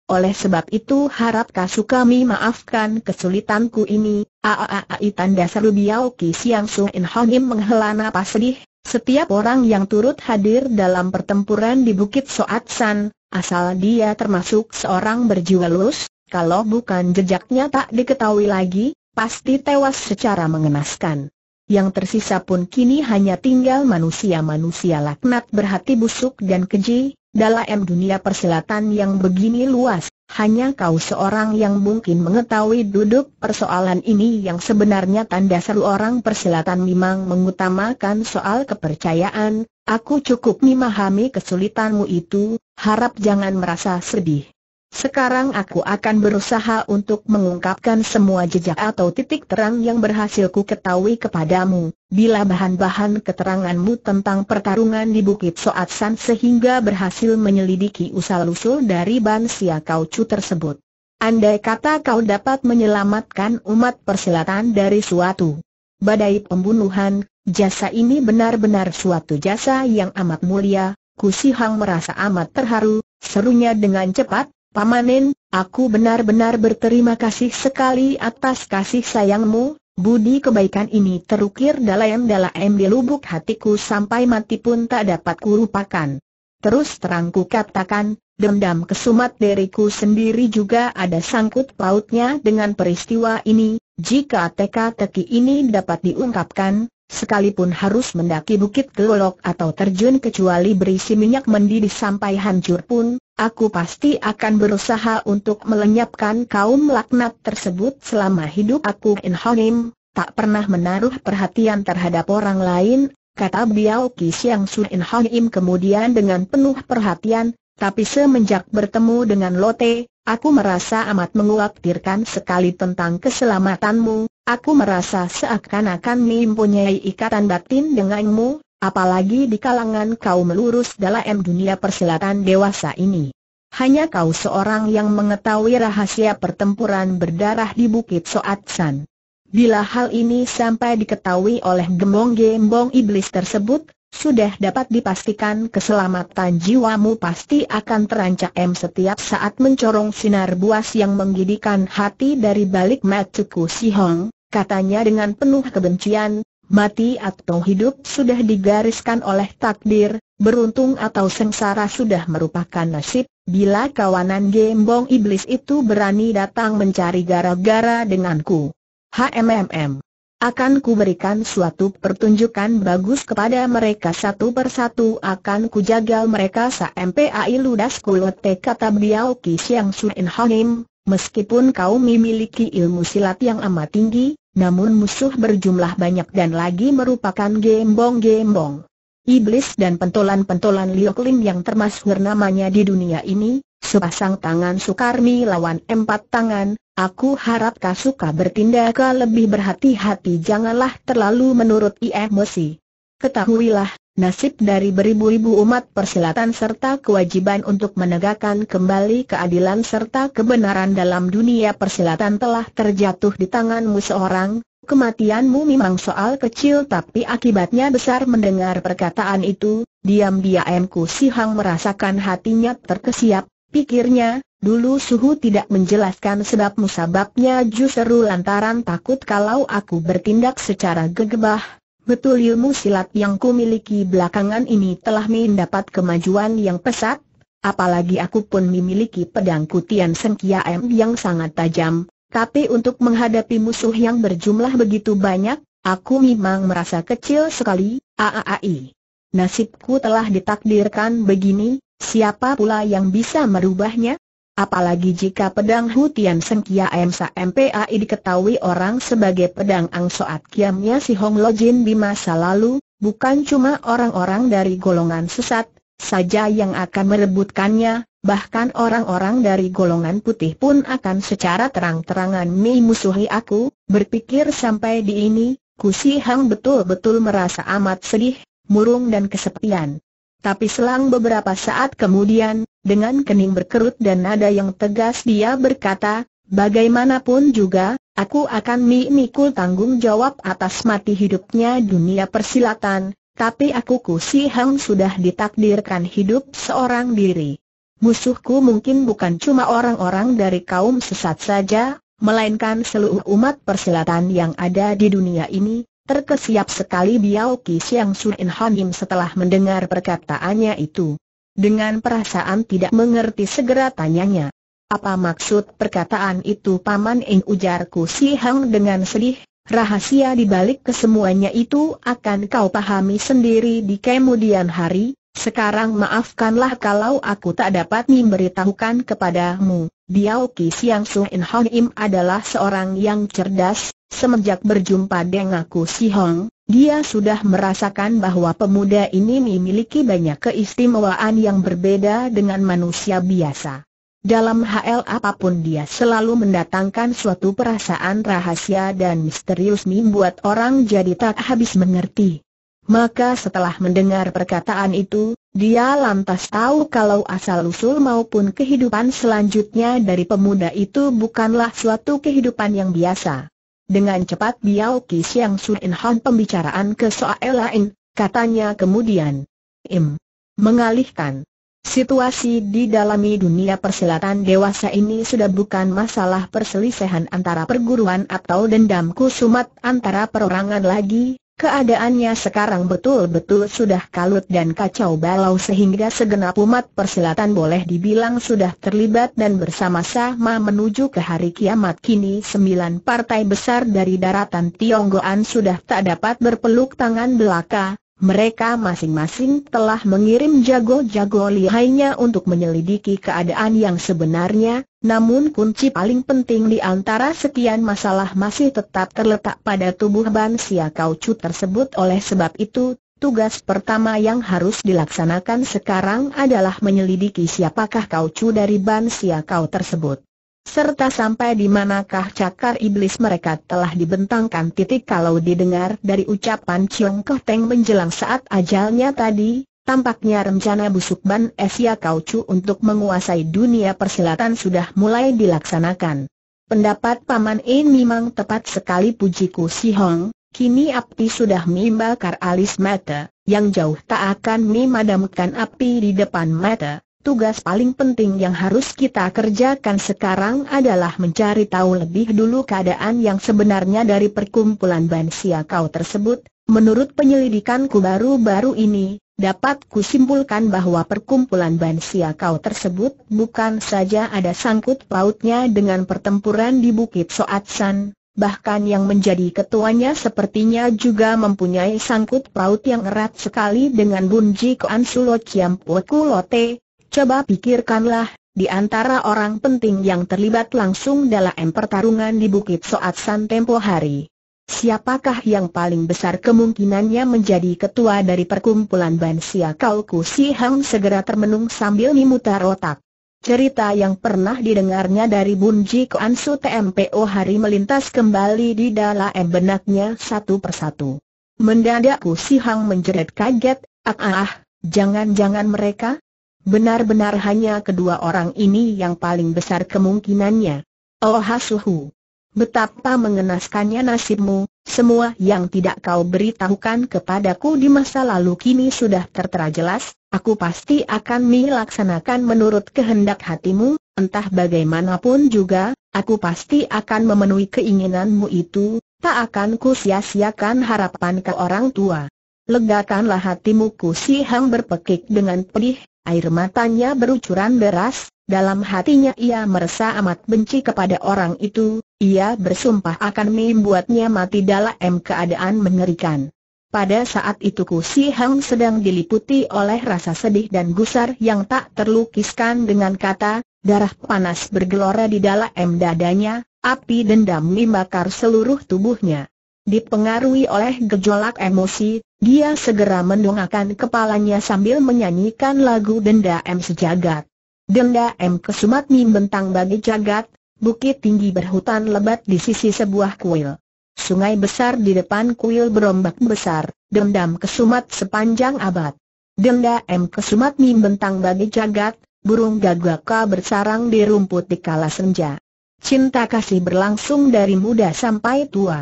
Oleh sebab itu harap Kasu kami maafkan kesulitanku ini, Aaai tanda seru Biao Ki Siang Su In Im menghela napas sedih, setiap orang yang turut hadir dalam pertempuran di Bukit Soat San, asal dia termasuk seorang berjiwa lus, kalau bukan jejaknya tak diketahui lagi, pasti tewas secara mengenaskan. Yang tersisa pun kini hanya tinggal manusia-manusia laknat berhati busuk dan keji, dalam dunia persilatan yang begini luas, hanya kau seorang yang mungkin mengetahui duduk persoalan ini yang sebenarnya tanda seru orang persilatan memang mengutamakan soal kepercayaan, aku cukup memahami kesulitanmu itu, harap jangan merasa sedih. Sekarang aku akan berusaha untuk mengungkapkan semua jejak atau titik terang yang berhasil ku ketahui kepadamu. Bila bahan-bahan keteranganmu tentang pertarungan di Bukit Soat San sehingga berhasil menyelidiki usal-usul dari Bansia Kau Chu tersebut. Andai kata kau dapat menyelamatkan umat persilatan dari suatu badai pembunuhan, jasa ini benar-benar suatu jasa yang amat mulia, Ku Sihang Hang merasa amat terharu, serunya dengan cepat, Pamanin, aku benar-benar berterima kasih sekali atas kasih sayangmu, budi kebaikan ini terukir dalam-dalam di lubuk hatiku sampai mati pun tak dapat kurupakan. Terus terangku katakan, dendam kesumat diriku sendiri juga ada sangkut pautnya dengan peristiwa ini, jika teka-teki ini dapat diungkapkan, sekalipun harus mendaki bukit gelolok atau terjun kecuali berisi minyak mendidih sampai hancur pun, aku pasti akan berusaha untuk melenyapkan kaum laknat tersebut selama hidup aku In Honim, tak pernah menaruh perhatian terhadap orang lain, kata Biao Ki Siang Su In Honim kemudian dengan penuh perhatian, tapi semenjak bertemu dengan Lotte, Aku merasa amat mengkhawatirkan sekali tentang keselamatanmu, Aku merasa seakan-akan mempunyai ikatan batin denganmu, apalagi di kalangan kau melurus dalam dunia persilatan dewasa ini. Hanya kau seorang yang mengetahui rahasia pertempuran berdarah di Bukit Soat San. Bila hal ini sampai diketahui oleh gembong-gembong iblis tersebut, sudah dapat dipastikan keselamatan jiwamu pasti akan terancam setiap saat mencorong sinar buas yang menggidikan hati dari balik matuku Si Hong, katanya dengan penuh kebencian, mati atau hidup sudah digariskan oleh takdir, beruntung atau sengsara sudah merupakan nasib, bila kawanan gembong iblis itu berani datang mencari gara-gara denganku. HMMM akan kuberikan suatu pertunjukan bagus kepada mereka satu persatu akan kujagal mereka sampai ludas kulote kata beliau Ki Siang Suin Hongim, meskipun kau memiliki ilmu silat yang amat tinggi, namun musuh berjumlah banyak dan lagi merupakan gembong-gembong. Iblis dan pentolan-pentolan Lioklim yang termasuk namanya di dunia ini, sepasang tangan Sukarmi lawan empat tangan, Aku harap kau Suka bertindak lebih berhati-hati janganlah terlalu menurut emosi. Ketahuilah, nasib dari beribu-ribu umat persilatan serta kewajiban untuk menegakkan kembali keadilan serta kebenaran dalam dunia persilatan telah terjatuh di tanganmu seorang, kematianmu memang soal kecil tapi akibatnya besar mendengar perkataan itu, diam-diamku si Hang merasakan hatinya terkesiap, pikirnya, Dulu Suhu tidak menjelaskan sebab musababnya justru lantaran takut kalau aku bertindak secara gegabah. Betul ilmu silat yang ku miliki belakangan ini telah mendapat kemajuan yang pesat, apalagi aku pun memiliki pedang kutian Sengkia M yang sangat tajam, tapi untuk menghadapi musuh yang berjumlah begitu banyak, aku memang merasa kecil sekali, aaai. Nasibku telah ditakdirkan begini, siapa pula yang bisa merubahnya? Apalagi jika pedang Hutian sengkia Kiam Sa MPAI diketahui orang sebagai pedang Angsoat Kiamnya si Hong Lojin di masa lalu, bukan cuma orang-orang dari golongan sesat saja yang akan merebutkannya, bahkan orang-orang dari golongan putih pun akan secara terang-terangan memusuhi aku, berpikir sampai di ini, Kusi Hang betul-betul merasa amat sedih, murung dan kesepian. Tapi selang beberapa saat kemudian, dengan kening berkerut dan nada yang tegas dia berkata, Bagaimanapun juga, aku akan mikul tanggung jawab atas mati hidupnya dunia persilatan, tapi aku Kusi Hang sudah ditakdirkan hidup seorang diri. Musuhku mungkin bukan cuma orang-orang dari kaum sesat saja, melainkan seluruh umat persilatan yang ada di dunia ini, Terkesiap sekali Biao Ki Siang Suin Hanim setelah mendengar perkataannya itu. Dengan perasaan tidak mengerti segera tanyanya. Apa maksud perkataan itu Paman Eng ujarku Si Hang dengan sedih, rahasia dibalik kesemuanya itu akan kau pahami sendiri di kemudian hari, sekarang maafkanlah kalau aku tak dapat memberitahukan kepadamu. Biao Ki Siang Su In Hong Im adalah seorang yang cerdas, semenjak berjumpa dengan aku Si Hong, dia sudah merasakan bahwa pemuda ini memiliki banyak keistimewaan yang berbeda dengan manusia biasa. Dalam hal apapun dia selalu mendatangkan suatu perasaan rahasia dan misterius membuat orang jadi tak habis mengerti. Maka setelah mendengar perkataan itu, dia lantas tahu kalau asal-usul maupun kehidupan selanjutnya dari pemuda itu bukanlah suatu kehidupan yang biasa. Dengan cepat Biao Ki Siang In pembicaraan ke soal lain, katanya kemudian. Im. Mengalihkan. Situasi di dalam dunia persilatan dewasa ini sudah bukan masalah perselisihan antara perguruan atau dendam kusumat antara perorangan lagi, Keadaannya sekarang betul-betul sudah kalut dan kacau balau sehingga segenap umat persilatan boleh dibilang sudah terlibat dan bersama-sama menuju ke hari kiamat kini sembilan partai besar dari daratan Tionggoan sudah tak dapat berpeluk tangan belaka, mereka masing-masing telah mengirim jago-jago lihainya untuk menyelidiki keadaan yang sebenarnya, namun kunci paling penting di antara sekian masalah masih tetap terletak pada tubuh Ban Sia tersebut oleh sebab itu, tugas pertama yang harus dilaksanakan sekarang adalah menyelidiki siapakah Kaucu dari Ban Sia Kau tersebut serta sampai di manakah cakar iblis mereka telah dibentangkan titik kalau didengar dari ucapan Chiong Koh Teng menjelang saat ajalnya tadi, tampaknya rencana busuk Ban Esia Chu untuk menguasai dunia persilatan sudah mulai dilaksanakan. Pendapat Paman E memang tepat sekali pujiku Si Hong, kini api sudah mimbakar alis mata, yang jauh tak akan memadamkan api di depan mata Tugas paling penting yang harus kita kerjakan sekarang adalah mencari tahu lebih dulu keadaan yang sebenarnya dari perkumpulan Bansia kau tersebut. Menurut penyelidikanku baru-baru ini, dapat kusimpulkan bahwa perkumpulan Bansia kau tersebut bukan saja ada sangkut pautnya dengan pertempuran di Bukit Soatsan, bahkan yang menjadi ketuanya sepertinya juga mempunyai sangkut paut yang erat sekali dengan Bunji Koan Sulo Chiam Kulote. Coba pikirkanlah, di antara orang penting yang terlibat langsung dalam pertarungan di Bukit Soat San tempo hari. Siapakah yang paling besar kemungkinannya menjadi ketua dari perkumpulan Bansia Kau Si Hang segera termenung sambil memutar otak. Cerita yang pernah didengarnya dari Bunji Koan Su TMPO hari melintas kembali di dalam benaknya satu persatu. Mendadak Si Hang menjerit kaget, ah ah, ah jangan-jangan mereka, Benar-benar hanya kedua orang ini yang paling besar kemungkinannya. Oh Hasuhu, betapa mengenaskannya nasibmu, semua yang tidak kau beritahukan kepadaku di masa lalu kini sudah tertera jelas, aku pasti akan melaksanakan menurut kehendak hatimu, entah bagaimanapun juga, aku pasti akan memenuhi keinginanmu itu, tak akan ku sia-siakan harapan ke orang tua. Legakanlah hatimu Ku Si Hang berpekik dengan pedih, air matanya berucuran deras, dalam hatinya ia merasa amat benci kepada orang itu, ia bersumpah akan membuatnya mati dalam keadaan mengerikan. Pada saat itu Ku Si Hang sedang diliputi oleh rasa sedih dan gusar yang tak terlukiskan dengan kata, darah panas bergelora di dalam dadanya, api dendam membakar seluruh tubuhnya. Dipengaruhi oleh gejolak emosi, dia segera mendongakkan kepalanya sambil menyanyikan lagu Denda M Sejagat. Denda M Kesumat membentang bagi jagat, bukit tinggi berhutan lebat di sisi sebuah kuil. Sungai besar di depan kuil berombak besar, dendam kesumat sepanjang abad. Denda M Kesumat membentang bagi jagat, burung gagaka bersarang di rumput di kala senja. Cinta kasih berlangsung dari muda sampai tua.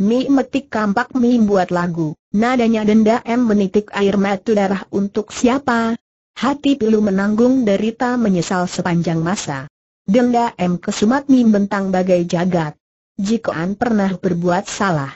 Mi metik kampak Mi buat lagu, nadanya denda M menitik air mata darah untuk siapa? Hati pilu menanggung derita menyesal sepanjang masa. Denda M kesumat Mi bentang bagai jagat. Jika an pernah berbuat salah.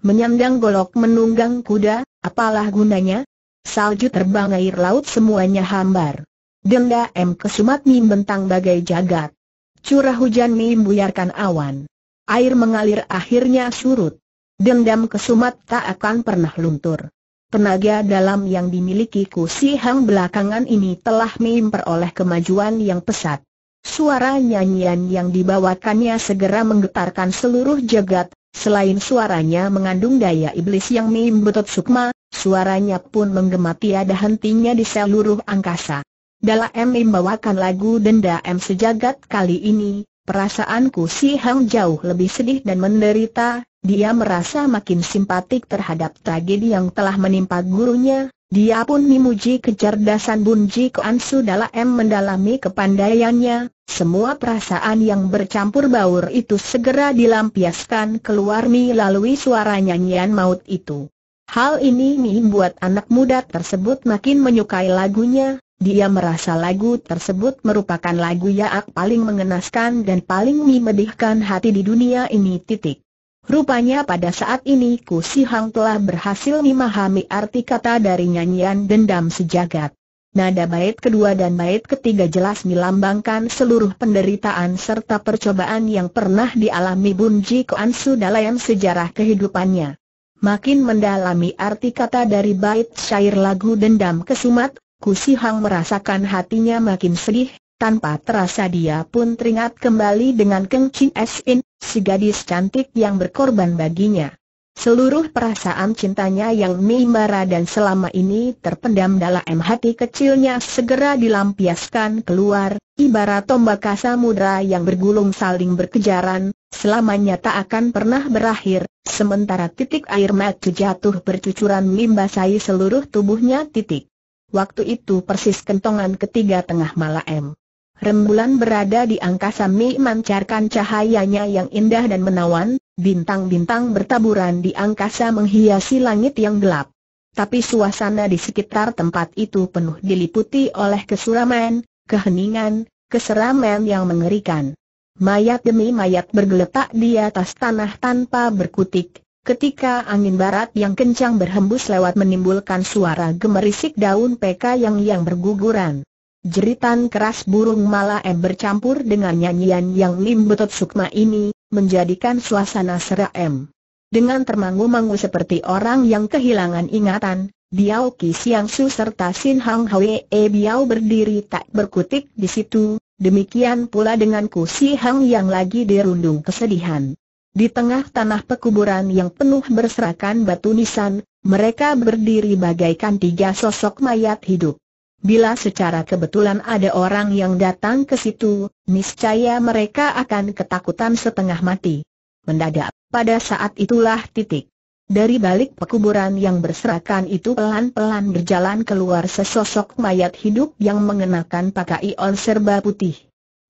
Menyandang golok menunggang kuda, apalah gunanya? Salju terbang air laut semuanya hambar. Denda M kesumat Mi bentang bagai jagat. Curah hujan Mi buyarkan awan. Air mengalir akhirnya surut dendam kesumat tak akan pernah luntur. Tenaga dalam yang dimiliki Si Hang belakangan ini telah memperoleh kemajuan yang pesat. Suara nyanyian yang dibawakannya segera menggetarkan seluruh jagat, selain suaranya mengandung daya iblis yang membetot sukma, suaranya pun menggema tiada hentinya di seluruh angkasa. Dalam membawakan lagu denda M sejagat kali ini, Perasaanku si Hang jauh lebih sedih dan menderita, dia merasa makin simpatik terhadap tragedi yang telah menimpa gurunya, dia pun memuji kecerdasan Bunji Koan dalam mendalami kepandaiannya, semua perasaan yang bercampur baur itu segera dilampiaskan keluar melalui suara nyanyian maut itu. Hal ini membuat anak muda tersebut makin menyukai lagunya, dia merasa lagu tersebut merupakan lagu yang paling mengenaskan dan paling memedihkan hati di dunia ini titik. Rupanya pada saat ini Ku Si Hang telah berhasil memahami arti kata dari nyanyian dendam sejagat. Nada bait kedua dan bait ketiga jelas melambangkan seluruh penderitaan serta percobaan yang pernah dialami Bun Ji dalam sejarah kehidupannya. Makin mendalami arti kata dari bait syair lagu dendam kesumat, Kusihang merasakan hatinya makin sedih, tanpa terasa dia pun teringat kembali dengan Keng Chin Sin, si gadis cantik yang berkorban baginya. Seluruh perasaan cintanya yang membara dan selama ini terpendam dalam hati kecilnya segera dilampiaskan keluar, ibarat tombak samudra yang bergulung saling berkejaran, selamanya tak akan pernah berakhir, sementara titik air mata jatuh bercucuran membasahi seluruh tubuhnya titik. Waktu itu persis kentongan ketiga tengah malam. Rembulan berada di angkasa Mi mancarkan cahayanya yang indah dan menawan, bintang-bintang bertaburan di angkasa menghiasi langit yang gelap. Tapi suasana di sekitar tempat itu penuh diliputi oleh kesuraman, keheningan, keseraman yang mengerikan. Mayat demi mayat bergeletak di atas tanah tanpa berkutik, Ketika angin barat yang kencang berhembus lewat menimbulkan suara gemerisik daun peka yang yang berguguran. Jeritan keras burung malaem bercampur dengan nyanyian yang limbetot sukma ini, menjadikan suasana seram. Dengan termangu-mangu seperti orang yang kehilangan ingatan, Biao Ki Siang Su serta Sin Hang Hwee Biao berdiri tak berkutik di situ, demikian pula dengan Ku Si Hang yang lagi dirundung kesedihan. Di tengah tanah pekuburan yang penuh berserakan batu nisan, mereka berdiri bagaikan tiga sosok mayat hidup. Bila secara kebetulan ada orang yang datang ke situ, niscaya mereka akan ketakutan setengah mati. Mendadak, pada saat itulah titik. Dari balik pekuburan yang berserakan itu pelan-pelan berjalan keluar sesosok mayat hidup yang mengenakan pakaian serba putih.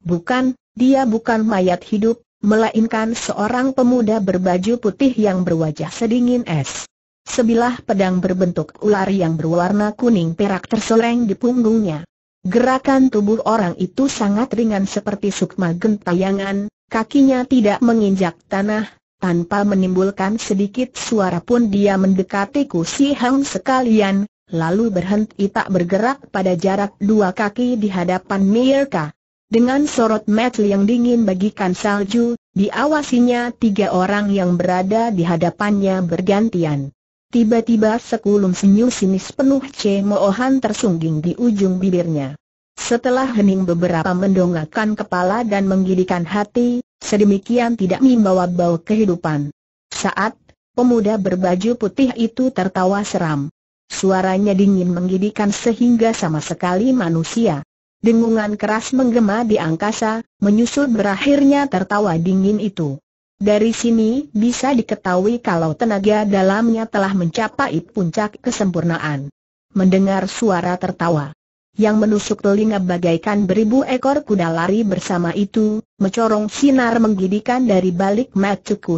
Bukan, dia bukan mayat hidup, melainkan seorang pemuda berbaju putih yang berwajah sedingin es. Sebilah pedang berbentuk ular yang berwarna kuning perak terseleng di punggungnya. Gerakan tubuh orang itu sangat ringan seperti sukma gentayangan, kakinya tidak menginjak tanah, tanpa menimbulkan sedikit suara pun dia mendekati Kusi Hang sekalian, lalu berhenti tak bergerak pada jarak dua kaki di hadapan Mirka. Dengan sorot metal yang dingin bagikan salju, diawasinya tiga orang yang berada di hadapannya bergantian. Tiba-tiba sekulum senyum sinis penuh cemoohan tersungging di ujung bibirnya. Setelah hening beberapa mendongakkan kepala dan menggilikan hati, sedemikian tidak membawa bau kehidupan. Saat pemuda berbaju putih itu tertawa seram. Suaranya dingin menggilikan sehingga sama sekali manusia. Dengungan keras menggema di angkasa, menyusul berakhirnya tertawa dingin itu. Dari sini bisa diketahui kalau tenaga dalamnya telah mencapai puncak kesempurnaan. Mendengar suara tertawa yang menusuk telinga bagaikan beribu ekor kuda lari bersama itu, mencorong sinar menggidikan dari balik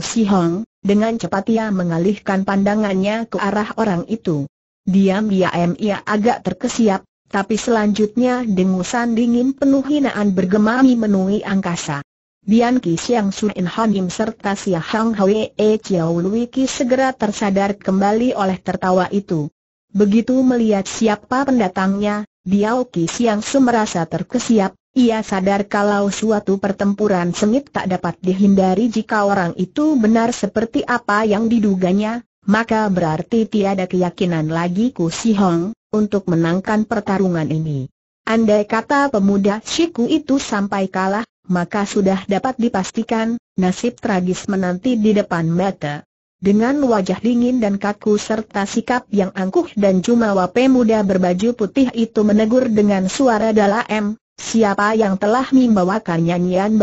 Si Hong, dengan cepat ia mengalihkan pandangannya ke arah orang itu. Diam-diam ia agak terkesiap, tapi selanjutnya dengusan dingin penuh hinaan bergema memenuhi angkasa. Bian Qi Xiang Sun In Hanim serta Xia Hang Hwee Chiao Lui Ki segera tersadar kembali oleh tertawa itu. Begitu melihat siapa pendatangnya, Biao Qi Siang Su merasa terkesiap, ia sadar kalau suatu pertempuran sengit tak dapat dihindari jika orang itu benar seperti apa yang diduganya, maka berarti tiada keyakinan lagi Ku Si Hong, untuk menangkan pertarungan ini. Andai kata pemuda Shiku itu sampai kalah, maka sudah dapat dipastikan, nasib tragis menanti di depan mata. Dengan wajah dingin dan kaku serta sikap yang angkuh dan jumawa pemuda berbaju putih itu menegur dengan suara dalam, siapa yang telah membawakan nyanyian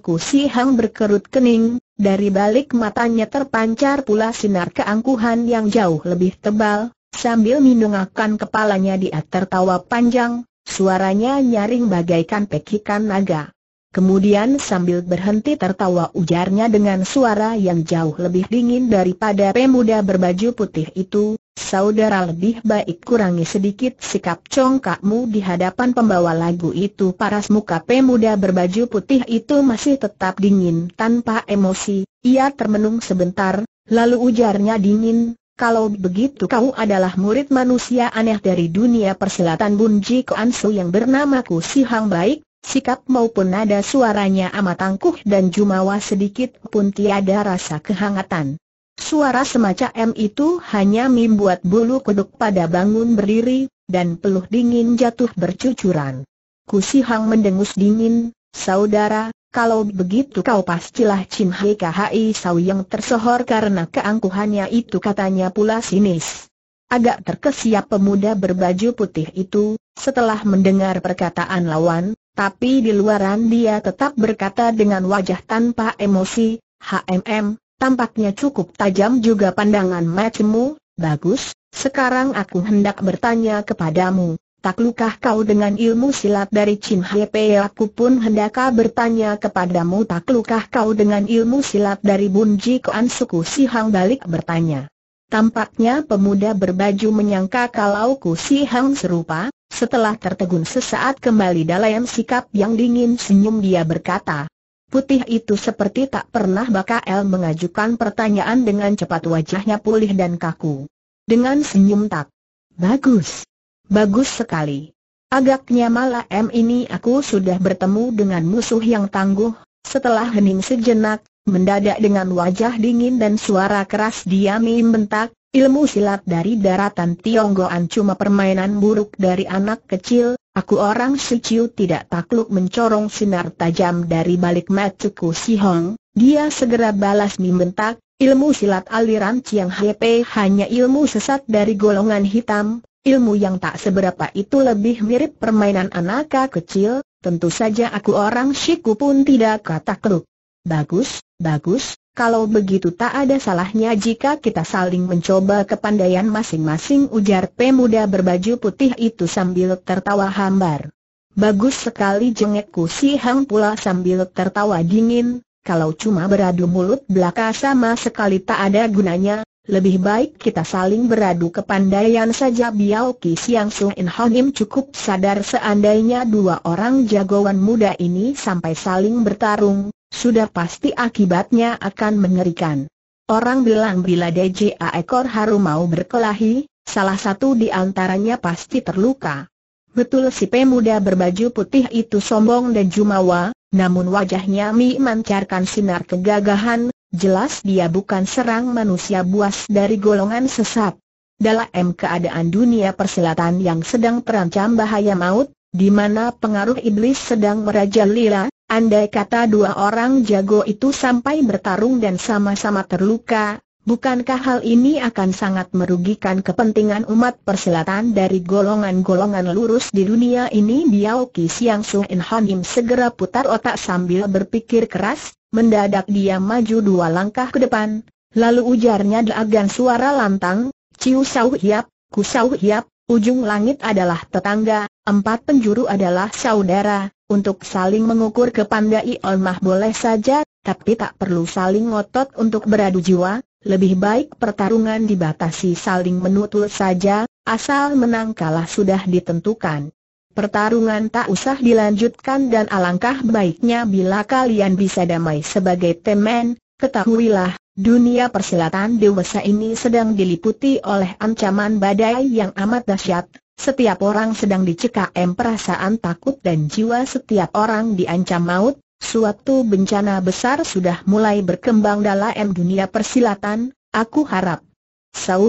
ku si Hang berkerut kening, dari balik matanya terpancar pula sinar keangkuhan yang jauh lebih tebal, sambil mendongakkan kepalanya dia tertawa panjang, suaranya nyaring bagaikan pekikan naga. Kemudian sambil berhenti tertawa ujarnya dengan suara yang jauh lebih dingin daripada pemuda berbaju putih itu, Saudara lebih baik kurangi sedikit sikap congkakmu di hadapan pembawa lagu itu Paras muka pemuda berbaju putih itu masih tetap dingin tanpa emosi Ia termenung sebentar, lalu ujarnya dingin kalau begitu kau adalah murid manusia aneh dari dunia perselatan Bunji Koansu yang bernama Ku Si Hang Baik, sikap maupun nada suaranya amat angkuh dan jumawa sedikit pun tiada rasa kehangatan. Suara semacam itu hanya membuat bulu kuduk pada bangun berdiri, dan peluh dingin jatuh bercucuran. Ku Si Hang mendengus dingin, saudara, kalau begitu kau pastilah Chin Hai Khai Sau yang tersohor karena keangkuhannya itu katanya pula sinis. Agak terkesiap pemuda berbaju putih itu, setelah mendengar perkataan lawan, tapi di luaran dia tetap berkata dengan wajah tanpa emosi, HMM, tampaknya cukup tajam juga pandangan matchmu, bagus, sekarang aku hendak bertanya kepadamu, taklukah kau dengan ilmu silat dari Chin Hepe aku pun hendak bertanya kepadamu taklukah kau dengan ilmu silat dari Bunji Kuan suku si Hang balik bertanya. Tampaknya pemuda berbaju menyangka kalau ku si Hang serupa, setelah tertegun sesaat kembali dalam sikap yang dingin senyum dia berkata. Putih itu seperti tak pernah bakal mengajukan pertanyaan dengan cepat wajahnya pulih dan kaku. Dengan senyum tak. Bagus. Bagus sekali. Agaknya malam ini aku sudah bertemu dengan musuh yang tangguh. Setelah hening sejenak, mendadak dengan wajah dingin dan suara keras dia membentak, ilmu silat dari daratan Tionggoan cuma permainan buruk dari anak kecil, aku orang suciu tidak takluk mencorong sinar tajam dari balik mataku si Hong. Dia segera balas membentak, ilmu silat aliran Chiang Hepe hanya ilmu sesat dari golongan hitam, Ilmu yang tak seberapa itu lebih mirip permainan anak kecil, tentu saja aku orang shiku pun tidak kata keruk. Bagus, bagus, kalau begitu tak ada salahnya jika kita saling mencoba kepandaian masing-masing ujar pemuda berbaju putih itu sambil tertawa hambar. Bagus sekali jengekku si Hang pula sambil tertawa dingin, kalau cuma beradu mulut belaka sama sekali tak ada gunanya, lebih baik kita saling beradu kepandaian saja Biao Ki Siang sung In Honim cukup sadar seandainya dua orang jagoan muda ini sampai saling bertarung, sudah pasti akibatnya akan mengerikan. Orang bilang bila DJA ekor mau berkelahi, salah satu di antaranya pasti terluka. Betul si pemuda berbaju putih itu sombong dan jumawa, namun wajahnya memancarkan sinar kegagahan, Jelas dia bukan serang manusia buas dari golongan sesat. Dalam keadaan dunia persilatan yang sedang terancam bahaya maut, di mana pengaruh iblis sedang merajalela, andai kata dua orang jago itu sampai bertarung dan sama-sama terluka, bukankah hal ini akan sangat merugikan kepentingan umat persilatan dari golongan-golongan lurus di dunia ini? Biao Ki Siang Su In Hanim segera putar otak sambil berpikir keras, Mendadak dia maju dua langkah ke depan, lalu ujarnya dengan suara lantang, Ciu Sau Hiap, Ku Sau Hiap, ujung langit adalah tetangga, empat penjuru adalah saudara, untuk saling mengukur ke kepandai olmah boleh saja, tapi tak perlu saling ngotot untuk beradu jiwa, lebih baik pertarungan dibatasi saling menutul saja, asal menang kalah sudah ditentukan. Pertarungan tak usah dilanjutkan dan alangkah baiknya bila kalian bisa damai sebagai teman, ketahuilah, dunia persilatan dewasa ini sedang diliputi oleh ancaman badai yang amat dahsyat. Setiap orang sedang dicekam perasaan takut dan jiwa setiap orang diancam maut, suatu bencana besar sudah mulai berkembang dalam dunia persilatan, aku harap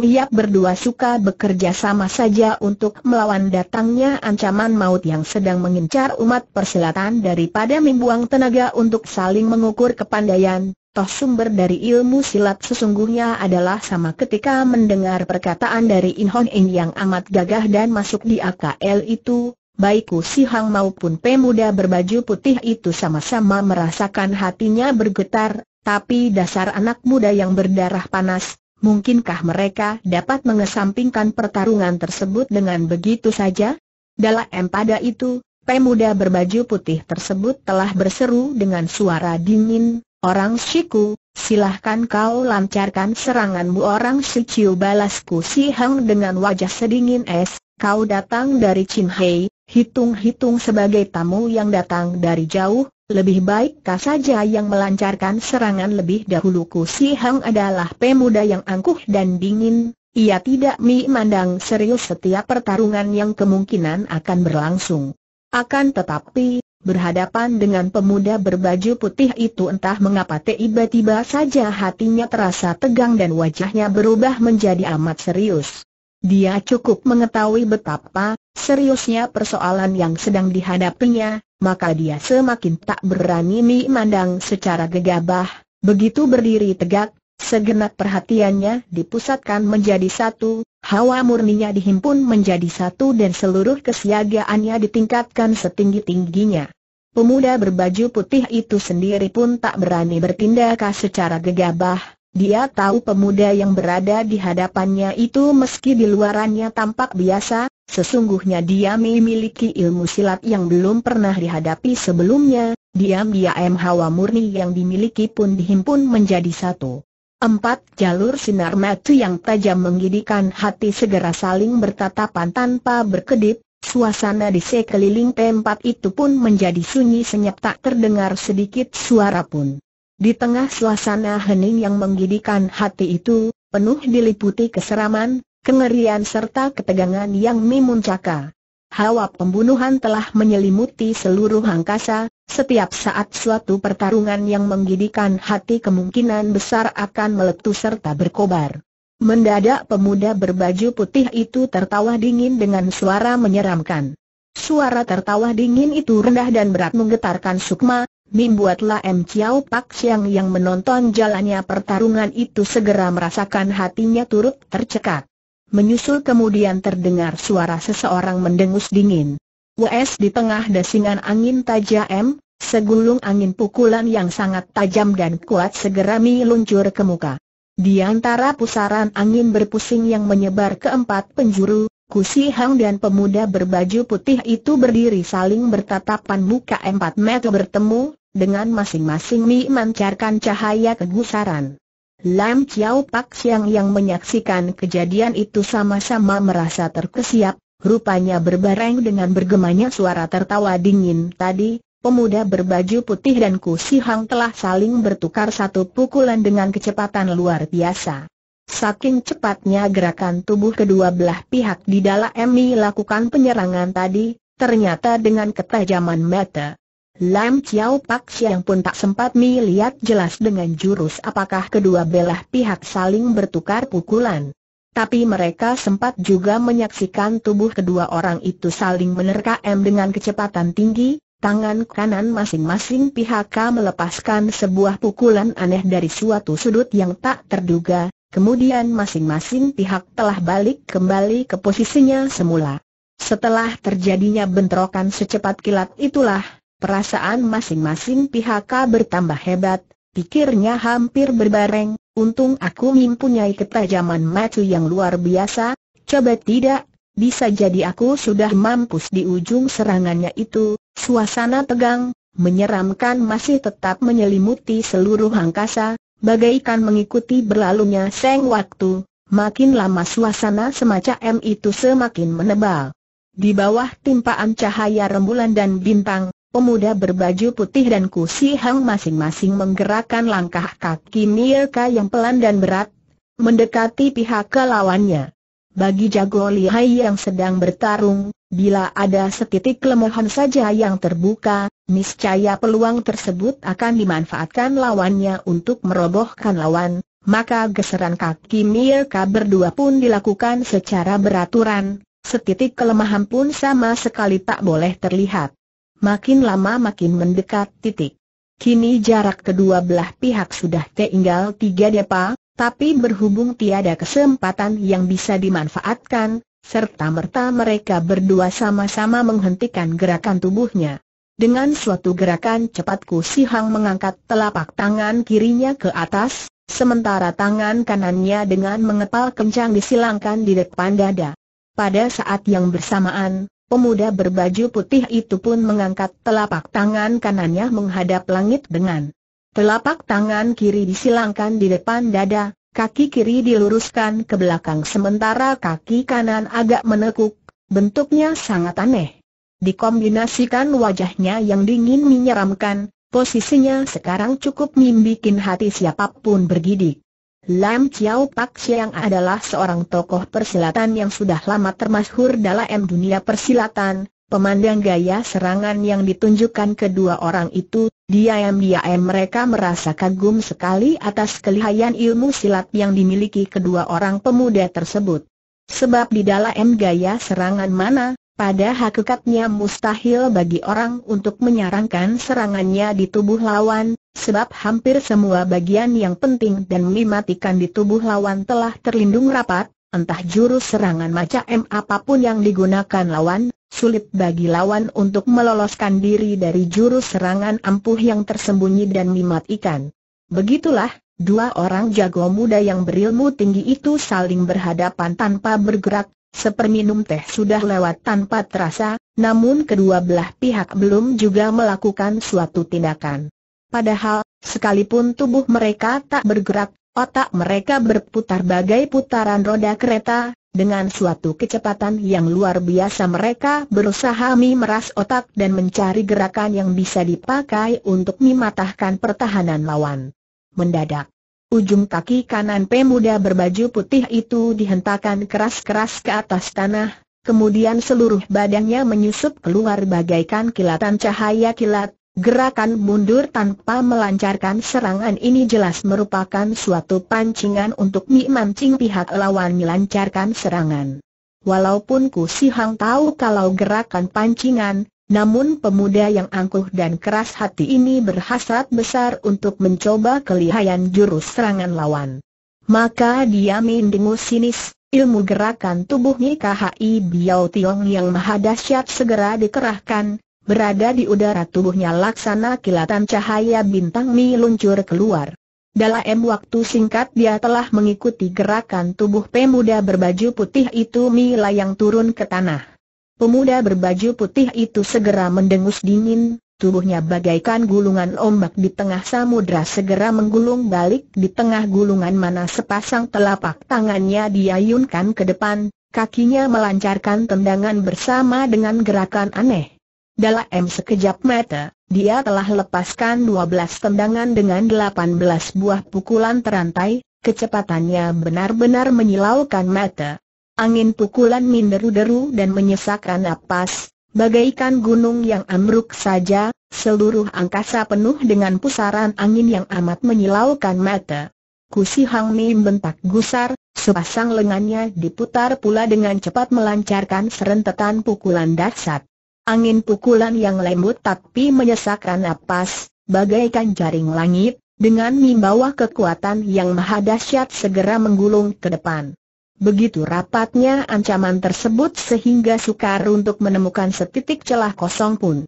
Yap berdua suka bekerja sama saja untuk melawan datangnya ancaman maut yang sedang mengincar umat persilatan daripada membuang tenaga untuk saling mengukur kepandaian. Toh sumber dari ilmu silat sesungguhnya adalah sama ketika mendengar perkataan dari In Hon In yang amat gagah dan masuk di AKL itu, baik si Hang maupun pemuda berbaju putih itu sama-sama merasakan hatinya bergetar, tapi dasar anak muda yang berdarah panas, mungkinkah mereka dapat mengesampingkan pertarungan tersebut dengan begitu saja? Dalam pada itu, pemuda berbaju putih tersebut telah berseru dengan suara dingin, Orang Shiku, silahkan kau lancarkan seranganmu Orang Shiku balasku si Hang dengan wajah sedingin es, kau datang dari Chin Hei, hitung-hitung sebagai tamu yang datang dari jauh, lebih baik baikkah saja yang melancarkan serangan lebih dahulu Ku Si Hang adalah pemuda yang angkuh dan dingin, ia tidak memandang serius setiap pertarungan yang kemungkinan akan berlangsung. Akan tetapi, berhadapan dengan pemuda berbaju putih itu entah mengapa tiba-tiba saja hatinya terasa tegang dan wajahnya berubah menjadi amat serius. Dia cukup mengetahui betapa seriusnya persoalan yang sedang dihadapinya, maka dia semakin tak berani memandang secara gegabah, begitu berdiri tegak, segenap perhatiannya dipusatkan menjadi satu, hawa murninya dihimpun menjadi satu dan seluruh kesiagaannya ditingkatkan setinggi-tingginya. Pemuda berbaju putih itu sendiri pun tak berani bertindak secara gegabah, dia tahu pemuda yang berada di hadapannya itu meski di luarannya tampak biasa, sesungguhnya dia memiliki ilmu silat yang belum pernah dihadapi sebelumnya, diam-diam hawa murni yang dimiliki pun dihimpun menjadi satu. Empat jalur sinar mata yang tajam menggidikan hati segera saling bertatapan tanpa berkedip, suasana di sekeliling tempat itu pun menjadi sunyi senyap tak terdengar sedikit suara pun. Di tengah suasana hening yang menggidikan hati itu, penuh diliputi keseraman, kengerian serta ketegangan yang memuncaka. Hawa pembunuhan telah menyelimuti seluruh angkasa, setiap saat suatu pertarungan yang menggidikan hati kemungkinan besar akan meletus serta berkobar. Mendadak pemuda berbaju putih itu tertawa dingin dengan suara menyeramkan. Suara tertawa dingin itu rendah dan berat menggetarkan sukma, Membuatlah M. Chiao Pak Siang yang menonton jalannya pertarungan itu segera merasakan hatinya turut tercekat. Menyusul kemudian terdengar suara seseorang mendengus dingin. WS di tengah desingan angin tajam, segulung angin pukulan yang sangat tajam dan kuat segera meluncur ke muka. Di antara pusaran angin berpusing yang menyebar ke empat penjuru, Kusi Hang dan pemuda berbaju putih itu berdiri saling bertatapan muka empat meter bertemu, dengan masing-masing memancarkan cahaya kegusaran. Lam Chiao Pak Siang yang menyaksikan kejadian itu sama-sama merasa terkesiap, rupanya berbareng dengan bergemanya suara tertawa dingin tadi, pemuda berbaju putih dan Kusi Hang telah saling bertukar satu pukulan dengan kecepatan luar biasa. Saking cepatnya gerakan tubuh kedua belah pihak di dalam Emi lakukan penyerangan tadi, ternyata dengan ketajaman mata. Lam Chiao Pak Siang pun tak sempat melihat jelas dengan jurus apakah kedua belah pihak saling bertukar pukulan. Tapi mereka sempat juga menyaksikan tubuh kedua orang itu saling menerka M dengan kecepatan tinggi, tangan kanan masing-masing pihak melepaskan sebuah pukulan aneh dari suatu sudut yang tak terduga, Kemudian masing-masing pihak telah balik kembali ke posisinya semula. Setelah terjadinya bentrokan secepat kilat itulah, perasaan masing-masing pihak bertambah hebat, pikirnya hampir berbareng, untung aku mempunyai ketajaman mata yang luar biasa, coba tidak, bisa jadi aku sudah mampus di ujung serangannya itu, suasana tegang, menyeramkan masih tetap menyelimuti seluruh angkasa, bagaikan mengikuti berlalunya seng waktu, makin lama suasana semacam itu semakin menebal. Di bawah timpaan cahaya rembulan dan bintang, pemuda berbaju putih dan kusi hang masing-masing menggerakkan langkah kaki mirka yang pelan dan berat, mendekati pihak lawannya. Bagi jago lihai yang sedang bertarung, bila ada setitik kelemahan saja yang terbuka, niscaya peluang tersebut akan dimanfaatkan lawannya untuk merobohkan lawan, maka geseran kaki Mirka berdua pun dilakukan secara beraturan, setitik kelemahan pun sama sekali tak boleh terlihat. Makin lama makin mendekat titik. Kini jarak kedua belah pihak sudah tinggal tiga depa, tapi berhubung tiada kesempatan yang bisa dimanfaatkan, serta merta mereka berdua sama-sama menghentikan gerakan tubuhnya. Dengan suatu gerakan cepat Ku Sihang mengangkat telapak tangan kirinya ke atas, sementara tangan kanannya dengan mengepal kencang disilangkan di depan dada. Pada saat yang bersamaan, pemuda berbaju putih itu pun mengangkat telapak tangan kanannya menghadap langit dengan Telapak tangan kiri disilangkan di depan dada, kaki kiri diluruskan ke belakang sementara kaki kanan agak menekuk, bentuknya sangat aneh. Dikombinasikan wajahnya yang dingin menyeramkan, posisinya sekarang cukup membuat hati siapapun bergidik. Lam Chiao Pak Siang adalah seorang tokoh persilatan yang sudah lama termasuk dalam dunia persilatan, Pemandang gaya serangan yang ditunjukkan kedua orang itu, diam-diam mereka merasa kagum sekali atas kelihayan ilmu silat yang dimiliki kedua orang pemuda tersebut. Sebab di dalam gaya serangan mana, pada hakikatnya mustahil bagi orang untuk menyarankan serangannya di tubuh lawan, sebab hampir semua bagian yang penting dan mematikan di tubuh lawan telah terlindung rapat, entah jurus serangan macam apapun yang digunakan lawan, sulit bagi lawan untuk meloloskan diri dari jurus serangan ampuh yang tersembunyi dan mimat ikan. Begitulah, dua orang jago muda yang berilmu tinggi itu saling berhadapan tanpa bergerak, seperminum teh sudah lewat tanpa terasa, namun kedua belah pihak belum juga melakukan suatu tindakan. Padahal, sekalipun tubuh mereka tak bergerak, otak mereka berputar bagai putaran roda kereta, dengan suatu kecepatan yang luar biasa mereka berusaha memeras otak dan mencari gerakan yang bisa dipakai untuk mematahkan pertahanan lawan. Mendadak, ujung kaki kanan pemuda berbaju putih itu dihentakkan keras-keras ke atas tanah, kemudian seluruh badannya menyusup keluar bagaikan kilatan cahaya kilat, Gerakan mundur tanpa melancarkan serangan ini jelas merupakan suatu pancingan untuk Mi mancing pihak lawan melancarkan serangan. Walaupun Ku Si Hang tahu kalau gerakan pancingan, namun pemuda yang angkuh dan keras hati ini berhasrat besar untuk mencoba kelihayan jurus serangan lawan. Maka dia mendengus sinis, ilmu gerakan tubuh Nyi KHI Biao Tiong yang maha dahsyat segera dikerahkan, Berada di udara tubuhnya laksana kilatan cahaya bintang Mi luncur keluar. Dalam waktu singkat dia telah mengikuti gerakan tubuh pemuda berbaju putih itu Mi layang turun ke tanah. Pemuda berbaju putih itu segera mendengus dingin, tubuhnya bagaikan gulungan ombak di tengah samudra segera menggulung balik di tengah gulungan mana sepasang telapak tangannya diayunkan ke depan, kakinya melancarkan tendangan bersama dengan gerakan aneh. Dalam sekejap mata, dia telah lepaskan 12 tendangan dengan 18 buah pukulan terantai, kecepatannya benar-benar menyilaukan mata. Angin pukulan minderu-deru dan menyesakkan napas, bagaikan gunung yang amruk saja, seluruh angkasa penuh dengan pusaran angin yang amat menyilaukan mata. Kusi Hang Mi bentak gusar, sepasang lengannya diputar pula dengan cepat melancarkan serentetan pukulan dahsyat. Angin pukulan yang lembut tapi menyesakkan napas, bagaikan jaring langit, dengan membawa kekuatan yang maha dahsyat segera menggulung ke depan. Begitu rapatnya ancaman tersebut sehingga sukar untuk menemukan setitik celah kosong pun.